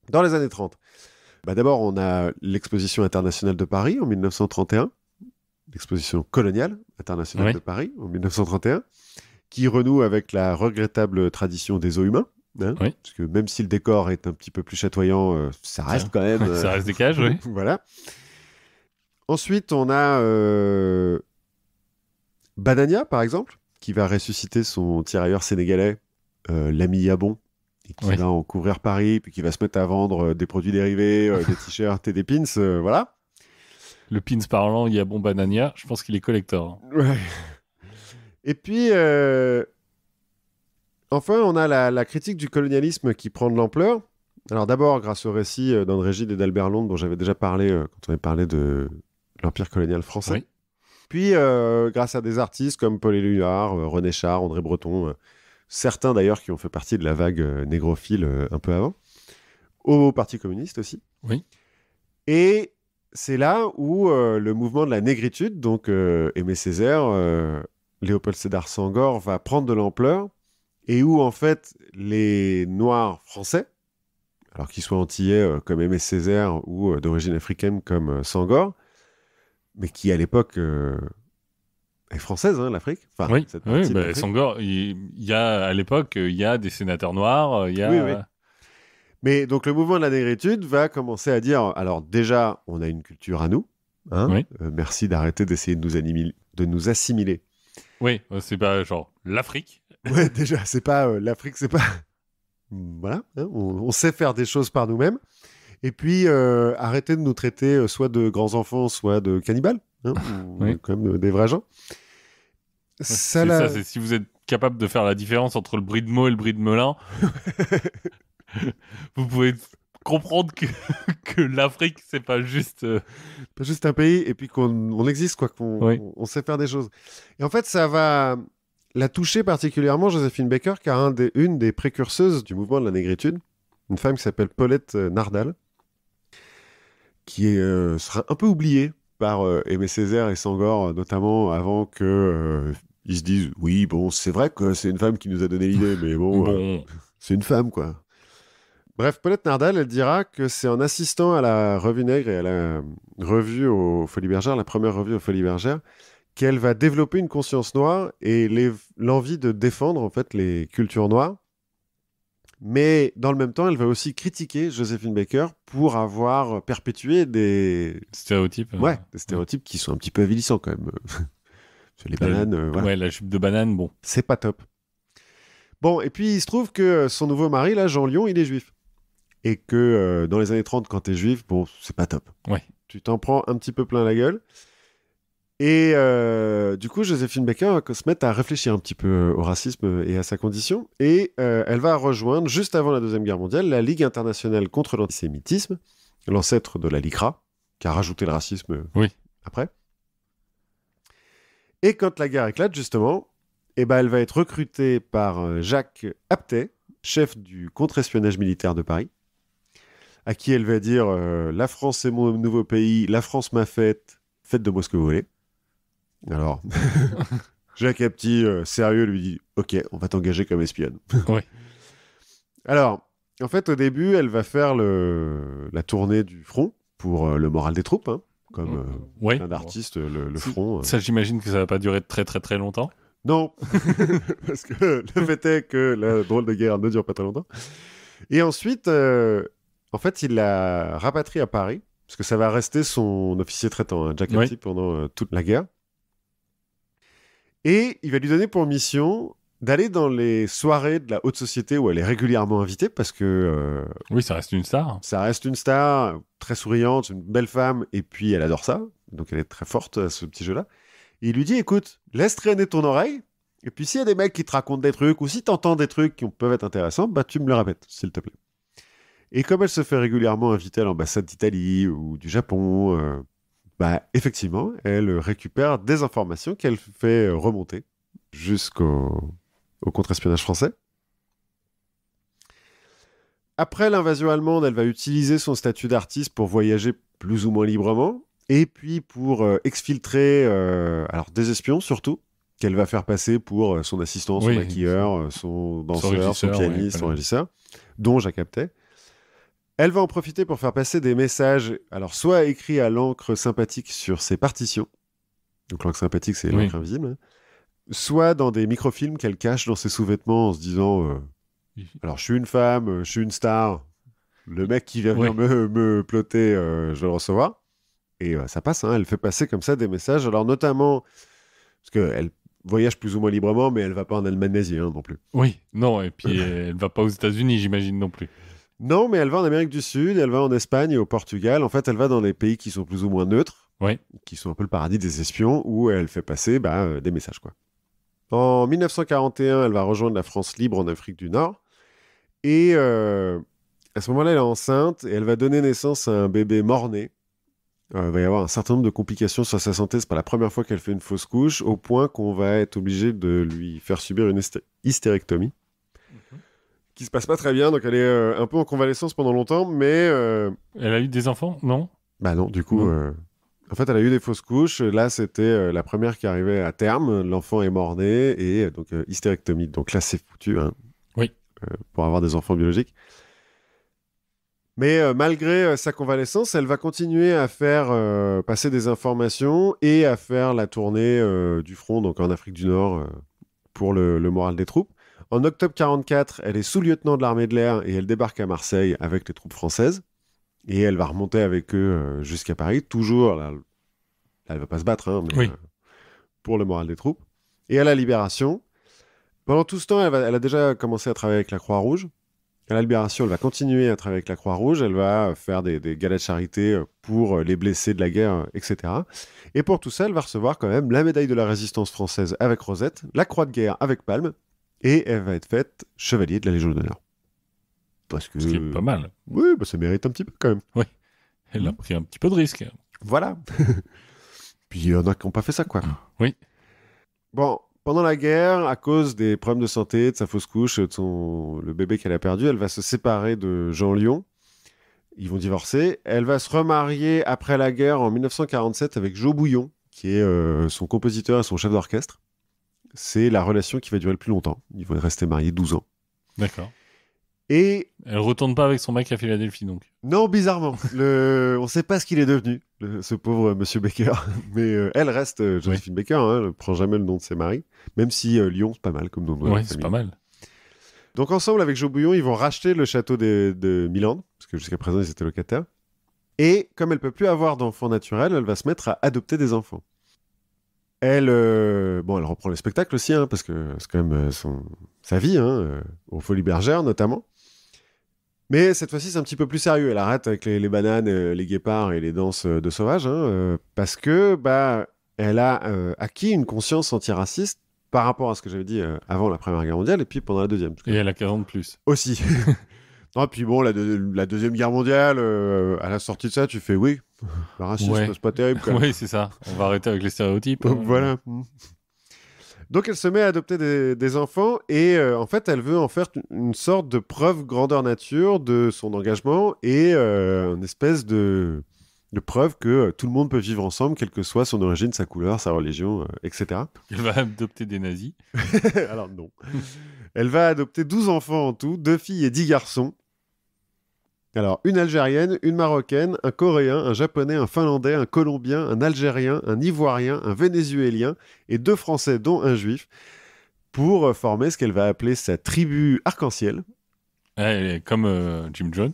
dans les années 30, bah d'abord, on a l'exposition internationale de Paris en 1931, l'exposition coloniale internationale de Paris en 1931, qui renoue avec la regrettable tradition des eaux humains. Hein, parce que même si le décor est un petit peu plus chatoyant, euh, ça reste quand même. ça reste des cages, oui. Euh, voilà. Ensuite, on a euh, Banania, par exemple, qui va ressusciter son tirailleur sénégalais, euh, l'ami Yabon, et qui va en couvrir Paris, puis qui va se mettre à vendre euh, des produits dérivés, euh, des t-shirts et des pins, voilà. Le pins parlant, Yabon Banania, je pense qu'il est collector. Hein. Et puis, enfin, on a la, critique du colonialisme qui prend de l'ampleur. Alors d'abord, grâce au récit d'André Gide et d'Albert Londres dont j'avais déjà parlé quand on avait parlé de l'Empire colonial français. Puis, euh, grâce à des artistes comme Paul Éluard, euh, René Char, André Breton, euh, certains d'ailleurs qui ont fait partie de la vague négrophile un peu avant, au Parti communiste aussi. Et c'est là où le mouvement de la négritude, donc Aimé Césaire, Léopold Sédar Sangor, va prendre de l'ampleur et où en fait les Noirs français, alors qu'ils soient antillais comme Aimé Césaire ou d'origine africaine comme Sangor, mais qui à l'époque euh, est française, hein, l'Afrique. oui, ben, il y a, à l'époque, euh, il y a des sénateurs noirs, euh, il Oui, oui. Mais donc le mouvement de la négritude va commencer à dire, alors déjà, on a une culture à nous, hein, merci d'arrêter d'essayer de nous, de nous assimiler. Oui, c'est pas genre l'Afrique. Oui. déjà, c'est pas l'Afrique, c'est pas... voilà, hein, on sait faire des choses par nous-mêmes. Et puis, euh, arrêtez de nous traiter euh, soit de grands-enfants, soit de cannibales, hein, ah, ou quand euh, même euh, des vrais gens. Ça, si vous êtes capable de faire la différence entre le bris de et le bris de Melun, vous pouvez comprendre que, l'Afrique, c'est pas juste. Pas juste un pays, et puis qu'on existe, quoi, qu'on sait faire des choses. Et en fait, ça va la toucher particulièrement, Joséphine Baker, car un des, une des précurseuses du mouvement de la négritude, une femme qui s'appelle Paulette Nardal, qui est, euh, sera un peu oublié par euh, Aimé Césaire et Sangor, notamment avant que euh, ils se disent oui bon c'est vrai que c'est une femme qui nous a donné l'idée mais bon, c'est une femme quoi. Bref, Paulette Nardal, elle dira que c'est en assistant à la revue Nègre et à la revue au Folie Bergère la première revue au Folie Bergères, qu'elle va développer une conscience noire et l'envie de défendre en fait les cultures noires mais dans le même temps, elle va aussi critiquer Josephine Baker pour avoir perpétué des stéréotypes. Hein. Ouais, des stéréotypes qui sont un petit peu avilissants quand même. les bananes. Euh, ouais, la jupe de banane, bon. C'est pas top. Bon, et puis il se trouve que son nouveau mari, là, Jean Lyon, il est juif. Et que euh, dans les années 30, quand t'es juif, bon, c'est pas top. Ouais. Tu t'en prends un petit peu plein la gueule. Et euh, du coup, Joséphine Baker va se mettre à réfléchir un petit peu euh, au racisme et à sa condition. Et euh, elle va rejoindre, juste avant la Deuxième Guerre mondiale, la Ligue internationale contre l'antisémitisme, l'ancêtre de la LICRA, qui a rajouté le racisme après. Et quand la guerre éclate, justement, eh ben, elle va être recrutée par Jacques Aptet, chef du contre-espionnage militaire de Paris, à qui elle va dire La France est mon nouveau pays, la France m'a faite, faites de moi ce que vous voulez. Alors, Jacques Apti, euh, sérieux, lui dit Ok, on va t'engager comme espionne. oui. Alors, en fait, au début, elle va faire le... la tournée du front pour euh, le moral des troupes, hein, comme un euh, artiste le, front. Ça, j'imagine que ça va pas durer très très très longtemps. Non, parce que le fait est que la drôle de guerre ne dure pas très longtemps. Et ensuite, en fait, il la rapatrie à Paris, parce que ça va rester son officier traitant, hein, Jack Apti, pendant toute la guerre. Et il va lui donner pour mission d'aller dans les soirées de la haute société où elle est régulièrement invitée parce que euh, oui ça reste une star ça reste une star très souriante une belle femme et puis elle adore ça donc elle est très forte à ce petit jeu là il lui dit écoute laisse traîner ton oreille et puis s'il y a des mecs qui te racontent des trucs ou si entends des trucs qui peuvent être intéressants bah tu me le répètes s'il te plaît et comme elle se fait régulièrement inviter à l'ambassade d'Italie ou du Japon euh, bah, effectivement, elle récupère des informations qu'elle fait remonter jusqu'au au contre-espionnage français. Après l'invasion allemande, elle va utiliser son statut d'artiste pour voyager plus ou moins librement, et puis pour euh, exfiltrer euh, alors des espions surtout, qu'elle va faire passer pour euh, son assistant, son maquilleur, son danseur, son, pianiste, son régisseur, dont Jacques elle va en profiter pour faire passer des messages, alors soit écrits à l'encre sympathique sur ses partitions, donc l'encre sympathique c'est l'encre invisible, soit dans des microfilms qu'elle cache dans ses sous-vêtements en se disant euh, alors je suis une femme, je suis une star, le mec qui vient me, me ploter, euh, je vais le recevoir. Et euh, ça passe, hein, elle fait passer comme ça des messages, alors notamment, parce qu'elle voyage plus ou moins librement, mais elle va pas en Allemagne hein, non plus. Oui, non, et puis elle va pas aux États-Unis, j'imagine non plus. Non, mais elle va en Amérique du Sud, elle va en Espagne et au Portugal. En fait, elle va dans des pays qui sont plus ou moins neutres, qui sont un peu le paradis des espions, où elle fait passer bah, euh, des messages. quoi. En 1941, elle va rejoindre la France libre en Afrique du Nord. Et euh, à ce moment-là, elle est enceinte et elle va donner naissance à un bébé mort-né. Euh, il va y avoir un certain nombre de complications sur sa santé. C'est pas la première fois qu'elle fait une fausse couche, au point qu'on va être obligé de lui faire subir une hystérectomie qui se passe pas très bien. Donc elle est euh, un peu en convalescence pendant longtemps, mais. Euh, elle a eu des enfants Non Bah non, du coup. Euh, en fait, elle a eu des fausses couches. Là, c'était la première qui arrivait à terme. L'enfant est mort-né et donc hystérectomie. Donc là, c'est foutu. Hein, oui. pour avoir des enfants biologiques. Mais malgré sa convalescence, elle va continuer à faire passer des informations et à faire la tournée du front, donc en Afrique du Nord, pour le, moral des troupes. En octobre 1944, elle est sous-lieutenant de l'armée de l'air et elle débarque à Marseille avec les troupes françaises. Et elle va remonter avec eux euh, jusqu'à Paris, toujours, là, elle elle va pas se battre, hein, mais, euh, pour le moral des troupes. Et à la Libération, pendant tout ce temps, elle, a déjà commencé à travailler avec la Croix-Rouge. À la Libération, elle va continuer à travailler avec la Croix-Rouge, elle va faire des, galets de charité euh, pour les blessés de la guerre, etc. Et pour tout ça, elle va recevoir quand même la médaille de la résistance française avec Rosette, la croix de guerre avec Palme, et elle va être faite chevalier de la Légion d'honneur. Parce que... Ce qui est pas mal. Oui, bah, ça mérite un petit peu quand même. elle a pris un petit peu de risque. Voilà. Puis il y en a qui n'ont pas fait ça, quoi. Oui. Bon, pendant la guerre, à cause des problèmes de santé, de sa fausse couche, de le bébé qu'elle a perdu, elle va se séparer de Jean Lyon. Ils vont divorcer. Elle va se remarier après la guerre en 1947 avec Joe Bouillon, qui est euh, son compositeur et son chef d'orchestre c'est la relation qui va durer le plus longtemps. Ils vont rester mariés 12 ans. D'accord. Et elle retourne pas avec son mec à Philadelphie donc. Non, bizarrement, on ne sait pas ce qu'il est devenu, ce pauvre Monsieur Baker. Mais euh, elle reste euh, Josephine Baker, elle hein, elle prend jamais le nom de ses maris, même si euh, Lyon c'est pas mal comme nom de ouais, c'est pas mal. Donc ensemble avec Joe Bouillon, ils vont racheter le château de, de Milan, parce que jusqu'à présent ils étaient locataires. Et comme elle ne peut plus avoir d'enfants naturels, elle va se mettre à adopter des enfants. Elle, euh, bon, elle reprend le spectacle aussi, hein, parce que c'est quand même euh, son, sa vie, hein, euh, aux Folies Bergères notamment. Mais cette fois-ci, c'est un petit peu plus sérieux. Elle arrête avec les, bananes, les guépards et les danses de sauvages, hein, parce que bah, elle a acquis une conscience antiraciste par rapport à ce que j'avais dit avant la Première Guerre mondiale et puis pendant la Deuxième. Et elle a 40 plus. Aussi. Ah, puis bon, la, Deuxième Guerre mondiale, euh, à la sortie de ça, tu fais oui, le c'est pas terrible. oui, c'est ça. On va arrêter avec les stéréotypes. Donc, hein. voilà. Donc elle se met à adopter des, enfants et euh, en fait elle veut en faire une sorte de preuve grandeur nature de son engagement et euh, une espèce de, de preuve que tout le monde peut vivre ensemble, quelle que soit son origine, sa couleur, sa religion, etc. Elle va adopter des nazis. Alors non. elle va adopter 12 enfants en tout, deux filles et 10 garçons. Alors, une Algérienne, une Marocaine, un Coréen, un Japonais, un Finlandais, un Colombien, un Algérien, un Ivoirien, un Vénézuélien et deux Français, dont un Juif, pour euh, former ce qu'elle va appeler sa tribu arc-en-ciel. comme euh, Jim Jones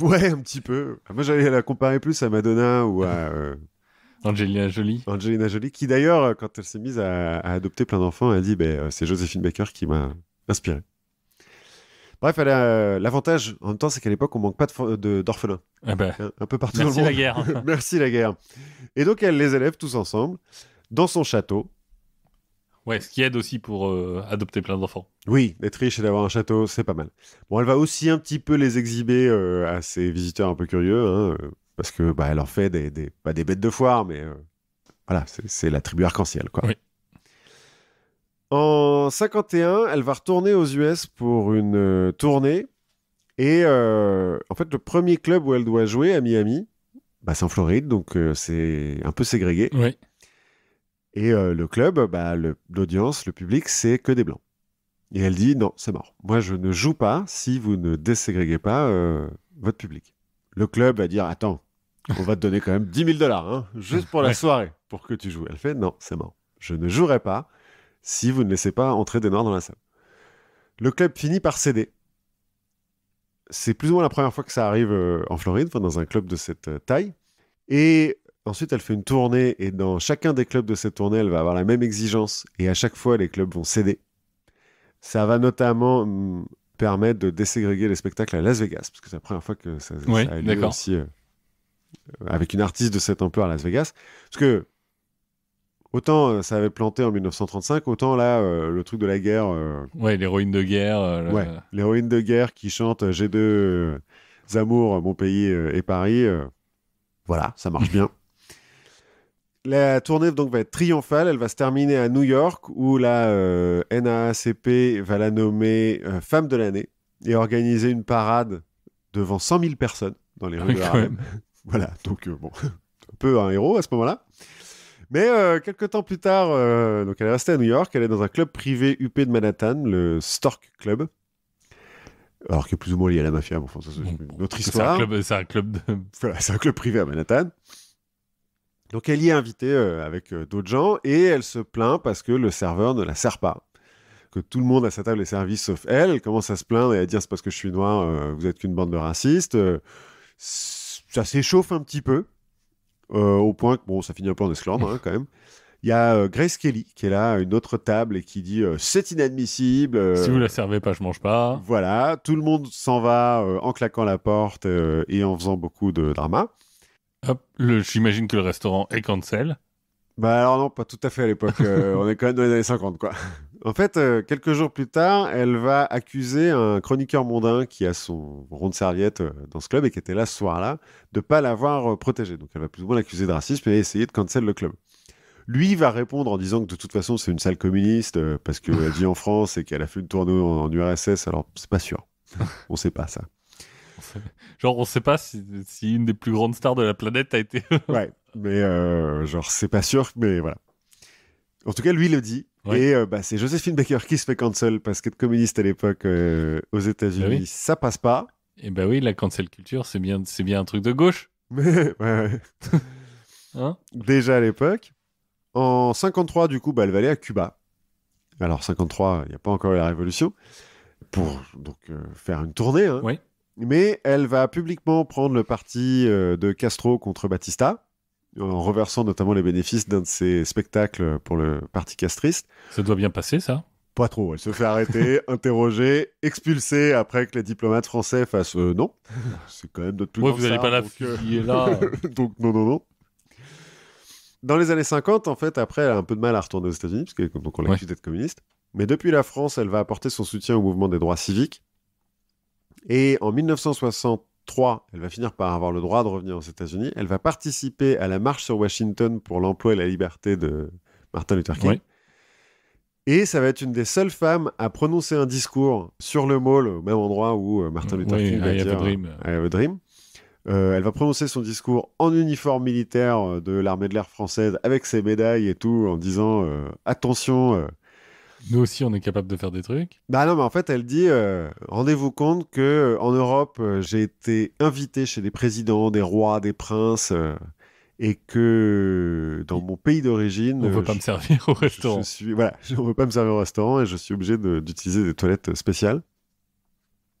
Ouais, un petit peu. Ah, moi, j'allais la comparer plus à Madonna ou à. Euh, Angelina Jolie. Angelina Jolie, qui d'ailleurs, quand elle s'est mise à, adopter plein d'enfants, a dit ben, C'est Joséphine Baker qui m'a inspiré. Bref, euh, l'avantage en même temps, c'est qu'à l'époque, on manque pas de, d'orphelins. Eh ben. hein, un, peu partout dans le monde. la guerre. Merci la guerre. Et donc, elle les élève tous ensemble dans son château. Ouais, ce qui aide aussi pour euh, adopter plein d'enfants. Oui, d'être riche et d'avoir un château, c'est pas mal. Bon, elle va aussi un petit peu les exhiber euh, à ses visiteurs un peu curieux, hein, parce que bah, elle leur fait des, pas des bêtes de foire, mais voilà, c'est, la tribu arc-en-ciel, quoi. Oui. En 51, elle va retourner aux US pour une euh, tournée. Et euh, en fait, le premier club où elle doit jouer à Miami, bah, c'est en Floride, donc euh, c'est un peu ségrégué Et le club, bah, l'audience, le, public, c'est que des blancs. Et elle dit non, c'est mort. Moi, je ne joue pas si vous ne déségréguez pas votre public. Le club va dire attends, on va te donner quand même 10 000 dollars, hein, juste pour la soirée, pour que tu joues. Elle fait non, c'est mort. Je ne jouerai pas si vous ne laissez pas entrer des noirs dans la salle. Le club finit par céder. C'est plus ou moins la première fois que ça arrive euh, en Floride, dans un club de cette euh, taille. Et ensuite, elle fait une tournée et dans chacun des clubs de cette tournée, elle va avoir la même exigence et à chaque fois, les clubs vont céder. Ça va notamment mm, permettre de déségréguer les spectacles à Las Vegas, parce que c'est la première fois que ça, a aussi euh, avec une artiste de cette ampleur à Las Vegas. Parce que autant euh, ça avait planté en 1935, autant là, euh, le truc de la guerre. Euh, ouais, l'héroïne de guerre. l'héroïne de guerre qui chante J'ai deux amours, mon pays et Paris. voilà, ça marche bien. La tournée donc va être triomphale. Elle va se terminer à New York où la NAACP va la nommer femme de l'année et organiser une parade devant 100 000 personnes dans les rues de Harlem. voilà, donc bon, un peu un héros à ce moment-là. Mais euh, quelques temps plus tard, euh, donc elle est restée à New York, elle est dans un club privé UP de Manhattan, le Stork Club. Alors que est plus ou moins lié à la mafia, enfin, c'est une autre histoire. C'est un, club privé à Manhattan. Donc elle y est invitée euh, avec d'autres gens et elle se plaint parce que le serveur ne la sert pas. Que tout le monde à sa table est servi sauf elle. Elle commence à se plaindre et à dire c'est parce que je suis noir, vous êtes qu'une bande de racistes. ça s'échauffe un petit peu. Euh, au point que bon, ça finit un peu en esclandre hein, quand même. Il y a euh, Grace Kelly qui est là, à une autre table, et qui dit euh, c'est inadmissible. si vous la servez pas, je mange pas. Voilà, tout le monde s'en va en claquant la porte et en faisant beaucoup de drama. Hop, j'imagine que le restaurant est cancel. Bah alors non, pas tout à fait à l'époque. on est quand même dans les années 50, quoi. En fait, euh, quelques jours plus tard, elle va accuser un chroniqueur mondain qui a son rond de serviette euh, dans ce club et qui était là ce soir-là, de ne pas l'avoir euh, protégé. Donc elle va plus ou moins l'accuser de racisme et essayer de cancel le club. Lui va répondre en disant que de toute façon c'est une salle communiste parce qu'elle vit en France et qu'elle a fait une tournée en, URSS. Alors c'est pas sûr. On sait pas ça. Genre, on sait pas si, une des plus grandes stars de la planète a été. ouais, mais genre, c'est pas sûr, mais voilà. En tout cas, lui, le dit. Et euh, bah, c'est Josephine Baker qui se fait cancel parce qu'être communiste à l'époque euh, aux États-Unis, bah ça passe pas. Et eh bah oui, la cancel culture, c'est bien, c'est bien un truc de gauche. ouais, hein Déjà à l'époque. En 53, du coup, bah, elle va aller à Cuba. Alors 53, il n'y a pas encore la révolution pour donc euh, faire une tournée. Hein. Oui. Mais elle va publiquement prendre le parti de Castro contre Batista en reversant notamment les bénéfices d'un de ses spectacles pour le parti castriste. Ça doit bien passer, ça Pas trop. Elle se fait arrêter, interroger, expulser après que les diplomates français fassent euh, non. C'est quand même notre plus ouais, grand vous n'allez pas la donc, euh, là. donc non, non, non. Dans les années 50, en fait, après, elle a un peu de mal à retourner aux États-Unis, parce qu'on donc l'accuse d'être communiste. Mais depuis la France, elle va apporter son soutien au mouvement des droits civiques. Et en 1960, 3. Elle va finir par avoir le droit de revenir aux États-Unis. Elle va participer à la marche sur Washington pour l'emploi et la liberté de Martin Luther King. Et ça va être une des seules femmes à prononcer un discours sur le mall, au même endroit où euh, Martin Luther King va a dream. Euh, euh, elle va prononcer son discours en uniforme militaire de l'armée de l'air française avec ses médailles et tout, en disant Attention, nous aussi, on est capable de faire des trucs. Bah non, mais en fait, elle dit euh, rendez-vous compte que euh, en Europe, euh, j'ai été invité chez des présidents, des rois, des princes, et que dans mon pays d'origine, on ne veut pas me servir au restaurant. Je, voilà, on ne veut pas me servir au restaurant et je suis obligé d'utiliser des toilettes spéciales.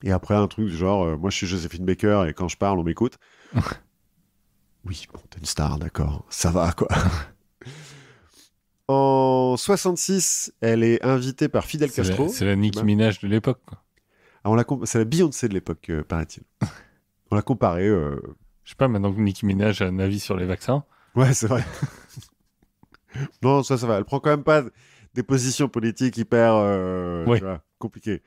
Et après, un truc du genre, moi, je suis Josephine Baker et quand je parle, on m'écoute. oui, bon, t'es une star, d'accord, ça va quoi. En 66, elle est invitée par Fidel Castro. C'est la, Nicki bah. Minaj de l'époque. Ah, c'est la Beyoncé de l'époque, euh, paraît-il. on l'a comparée. Euh... Je sais pas, maintenant que Nicki Minaj a un avis sur les vaccins. Ouais, c'est vrai. non, ça, ça va. Elle prend quand même pas des positions politiques hyper euh, compliquées.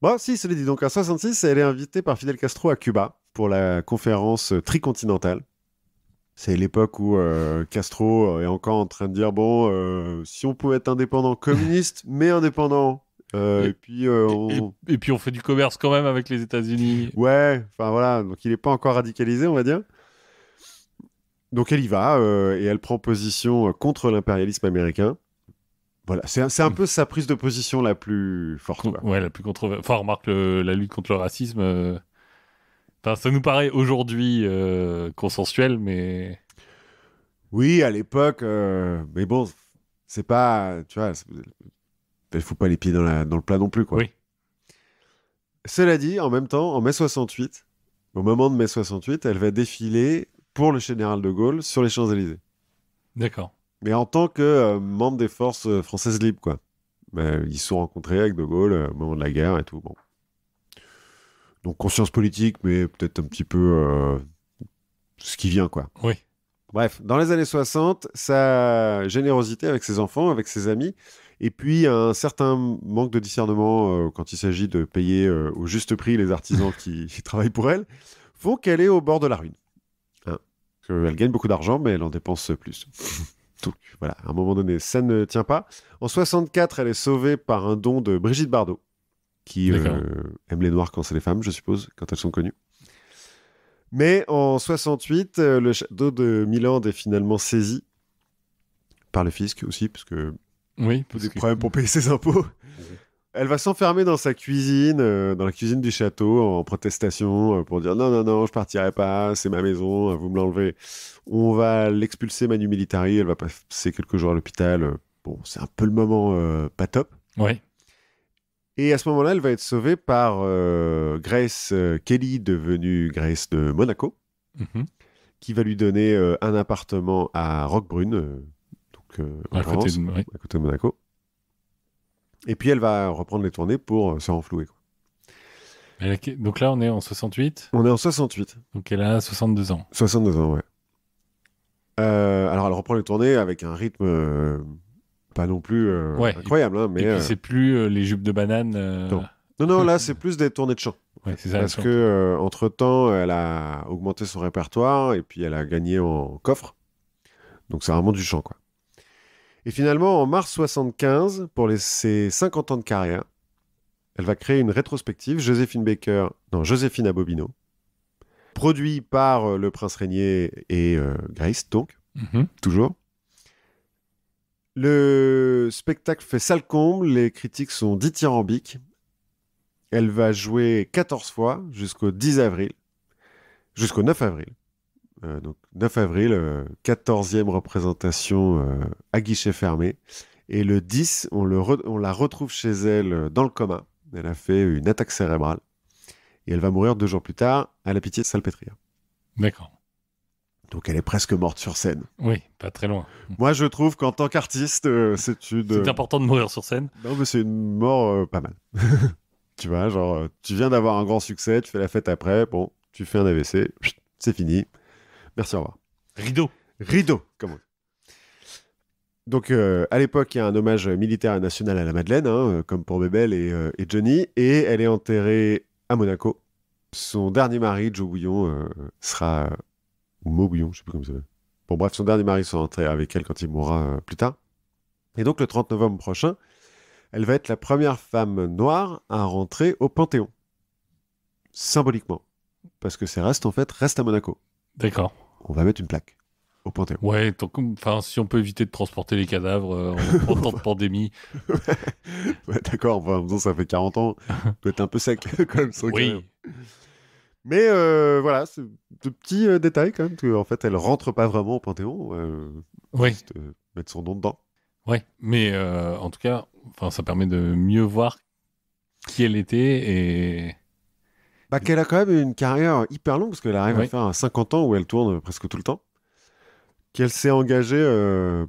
Bon, si, cela dit, donc en 66, elle est invitée par Fidel Castro à Cuba pour la conférence tricontinentale c'est l'époque où euh, Castro euh, est encore en train de dire bon, euh, si on peut être indépendant, communiste, mais indépendant. et, puis on... Et, puis on fait du commerce quand même avec les États-Unis. Ouais, enfin voilà, donc il n'est pas encore radicalisé, on va dire. Donc elle y va et elle prend position contre l'impérialisme américain. Voilà, c'est un, peu sa prise de position la plus forte. Ouais, la plus controversée. Enfin, remarque, la lutte contre le racisme. Enfin, ça nous paraît aujourd'hui euh, consensuel, mais. Oui, à l'époque, euh, mais bon, c'est pas. Tu vois, il faut pas les pieds dans, dans, le plat non plus, quoi. Oui. Cela dit, en même temps, en mai 68, au moment de mai 68, elle va défiler pour le général de Gaulle sur les Champs-Élysées. D'accord. Mais en tant que euh, membre des forces françaises libres, quoi. Ben, ils se sont rencontrés avec de Gaulle au moment de la guerre et tout. Bon. Donc conscience politique, mais peut-être un petit peu euh, ce qui vient, quoi. Oui. Bref, dans les années 60, sa générosité avec ses enfants, avec ses amis, et puis un certain manque de discernement euh, quand il s'agit de payer euh, au juste prix les artisans qui, travaillent pour elle, font qu'elle est au bord de la ruine. Hein. elle gagne beaucoup d'argent, mais elle en dépense plus. Donc voilà, à un moment donné, ça ne tient pas. En 64, elle est sauvée par un don de Brigitte Bardot, qui euh, aiment les noirs quand c'est les femmes, je suppose, quand elles sont connues. Mais en 68, euh, le château de Milan est finalement saisi par le fisc aussi, parce que oui, parce des problèmes pour payer ses impôts. Elle va s'enfermer dans sa cuisine, euh, dans la cuisine du château, en protestation, pour dire non, non, non, je partirai pas, c'est ma maison, vous me l'enlevez. On va l'expulser manu militari, elle va passer quelques jours à l'hôpital. Bon, c'est un peu le moment pas top. Ouais. Et à ce moment-là, elle va être sauvée par euh, Grace euh, Kelly, devenue Grace de Monaco, mhm. qui va lui donner euh, un appartement à Roquebrune, donc à, côté de... Monaco. Et puis elle va reprendre les tournées pour se renflouer. Donc là, on est en 68 On est en 68. Donc elle a 62 ans. 62 ans, ouais. alors elle reprend les tournées avec un rythme pas non plus euh, incroyable. Hein, mais, euh, c'est plus euh, les jupes de banane. Non. non. là, c'est plus des tournées de chant. Parce que, entre temps, elle a augmenté son répertoire et puis elle a gagné en coffre. Donc, c'est vraiment du chant, quoi. Et finalement, en mars 75, pour les, ses 50 ans de carrière, elle va créer une rétrospective, Joséphine Baker, non, Joséphine Abobino, produit par Le Prince Régnier et Grace, donc, mm-hmm. toujours. Le spectacle fait sale comble, les critiques sont dithyrambiques. Elle va jouer 14 fois jusqu'au 10 avril, jusqu'au 9 avril. Euh, donc 9 avril, 14e euh, représentation euh, à guichet fermé. Et le 10, on, la retrouve chez elle dans le coma. Elle a fait une attaque cérébrale. Et elle va mourir deux jours plus tard à la pitié de Salpêtrière. D'accord. Donc elle est presque morte sur scène. Oui, pas très loin. Moi, je trouve qu'en tant qu'artiste, euh, c'est une. C'est euh, important de mourir sur scène. Non, mais c'est une mort euh, pas mal. tu vois, genre, tu viens d'avoir un grand succès, tu fais la fête après, bon, tu fais un AVC, c'est fini. Merci, au revoir. Rideau. Rideau, comment donc, à l'époque, il y a un hommage militaire et national à la Madeleine, hein, comme pour Bébel et, et, Johnny, et elle est enterrée à Monaco. Son dernier mari, Joe Bouillon, sera ou je sais plus comment Bon, bref, son dernier mari sera entré avec elle quand il mourra euh, plus tard. Et donc, le 30 novembre prochain, elle va être la première femme noire à rentrer au Panthéon. Symboliquement. Parce que ses restes, en fait, restent à Monaco. D'accord. On va mettre une plaque au Panthéon. Ouais, enfin, si on peut éviter de transporter les cadavres euh, en, temps de pandémie. ouais, d'accord, enfin, ça fait 40 ans. Peut-être un peu sec, comme ça. Oui. Mais euh, voilà, c'est de petits euh, détails quand même, que, en fait, elle rentre pas vraiment au Panthéon. Euh, juste, mettre son nom dedans. Oui, mais en tout cas, ça permet de mieux voir qui elle était et. Bah, qu'elle a quand même une carrière hyper longue, parce qu'elle arrive à faire 50 ans où elle tourne presque tout le temps. Qu'elle s'est engagée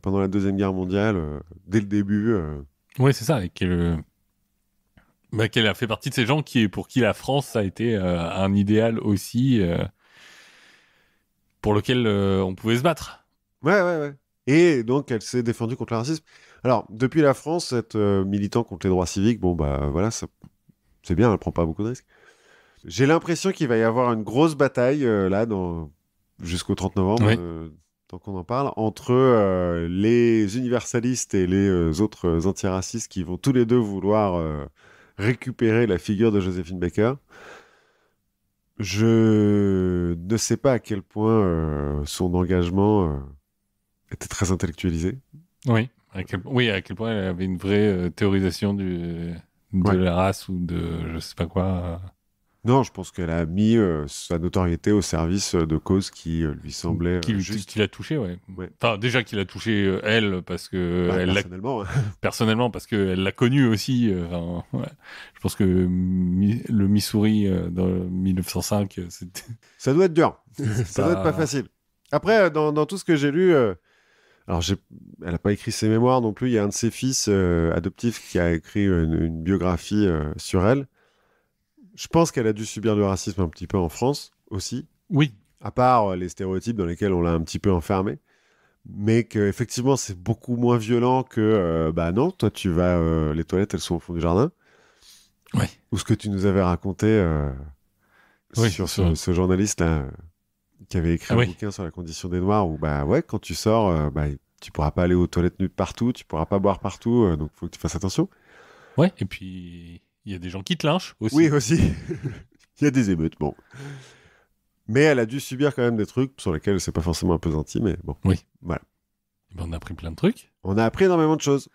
pendant la Deuxième Guerre mondiale, dès le début. Oui, c'est ça, et qu'elle bah, qu'elle a fait partie de ces gens qui, pour qui la France a été euh, un idéal aussi, euh, pour lequel euh, on pouvait se battre. Ouais, ouais, ouais. Et donc, elle s'est défendue contre le racisme. Alors, depuis la France, être militant contre les droits civiques, bon, bah voilà, c'est bien, elle prend pas beaucoup de risques. J'ai l'impression qu'il va y avoir une grosse bataille, là, jusqu'au 30 novembre. tant qu'on en parle, entre les universalistes et les autres antiracistes qui vont tous les deux vouloir récupérer la figure de Joséphine Baker. Je ne sais pas à quel point euh, son engagement euh, était très intellectualisé. Oui à, quel, oui, à quel point elle avait une vraie euh, théorisation de la race ou de je sais pas quoi. Non, je pense qu'elle a mis euh, sa notoriété au service euh, de causes qui euh, lui semblaient. qui, l'a touché, ouais. Enfin, déjà qu'il a touché elle, parce que. Bah, elle personnellement. Hein. personnellement, parce qu'elle l'a connu aussi. Enfin, Je pense que le Missouri dans 1905, c'était. Ça doit être dur. Ça doit être pas facile. Après, dans, tout ce que j'ai lu. Alors, elle n'a pas écrit ses mémoires non plus. Il y a un de ses fils adoptifs qui a écrit une, biographie sur elle. Je pense qu'elle a dû subir du racisme un petit peu en France aussi. Oui. À part euh, les stéréotypes dans lesquels on l'a un petit peu enfermée. Mais qu'effectivement, c'est beaucoup moins violent que euh, bah non, toi, tu vas. Euh, les toilettes, elles sont au fond du jardin. Oui. Ou ce que tu nous avais raconté oui, sur, ce journaliste qui avait écrit un ah bouquin sur la condition des Noirs où, bah ouais, quand tu sors, bah, tu pourras pas aller aux toilettes nues partout, tu pourras pas boire partout, donc il faut que tu fasses attention. Ouais, et puis il y a des gens qui te lynchent aussi. Oui, aussi. Il y a des émeutes, bon. Mais elle a dû subir quand même des trucs sur lesquels c'est pas forcément un peu gentil, mais bon. Oui. Voilà. Eh ben, on a appris plein de trucs. On a appris énormément de choses.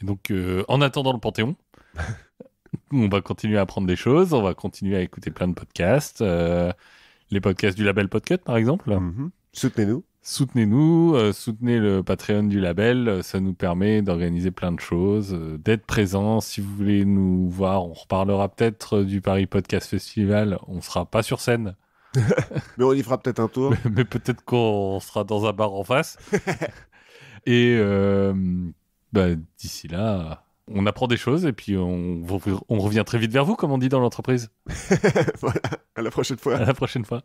Et donc, euh, en attendant le Panthéon, on va continuer à apprendre des choses, on va continuer à écouter plein de podcasts. Euh, les podcasts du label Podcut, par exemple. Mm-hmm. Soutenez-nous. Soutenez-nous, euh, soutenez le Patreon du label, euh, ça nous permet d'organiser plein de choses, euh, d'être présents. Si vous voulez nous voir, on reparlera peut-être du Paris Podcast Festival. On sera pas sur scène. mais on y fera peut-être un tour. mais, peut-être qu'on sera dans un bar en face. et bah, d'ici là, on apprend des choses et puis on, on revient très vite vers vous, comme on dit dans l'entreprise. voilà, à la prochaine fois. À la prochaine fois.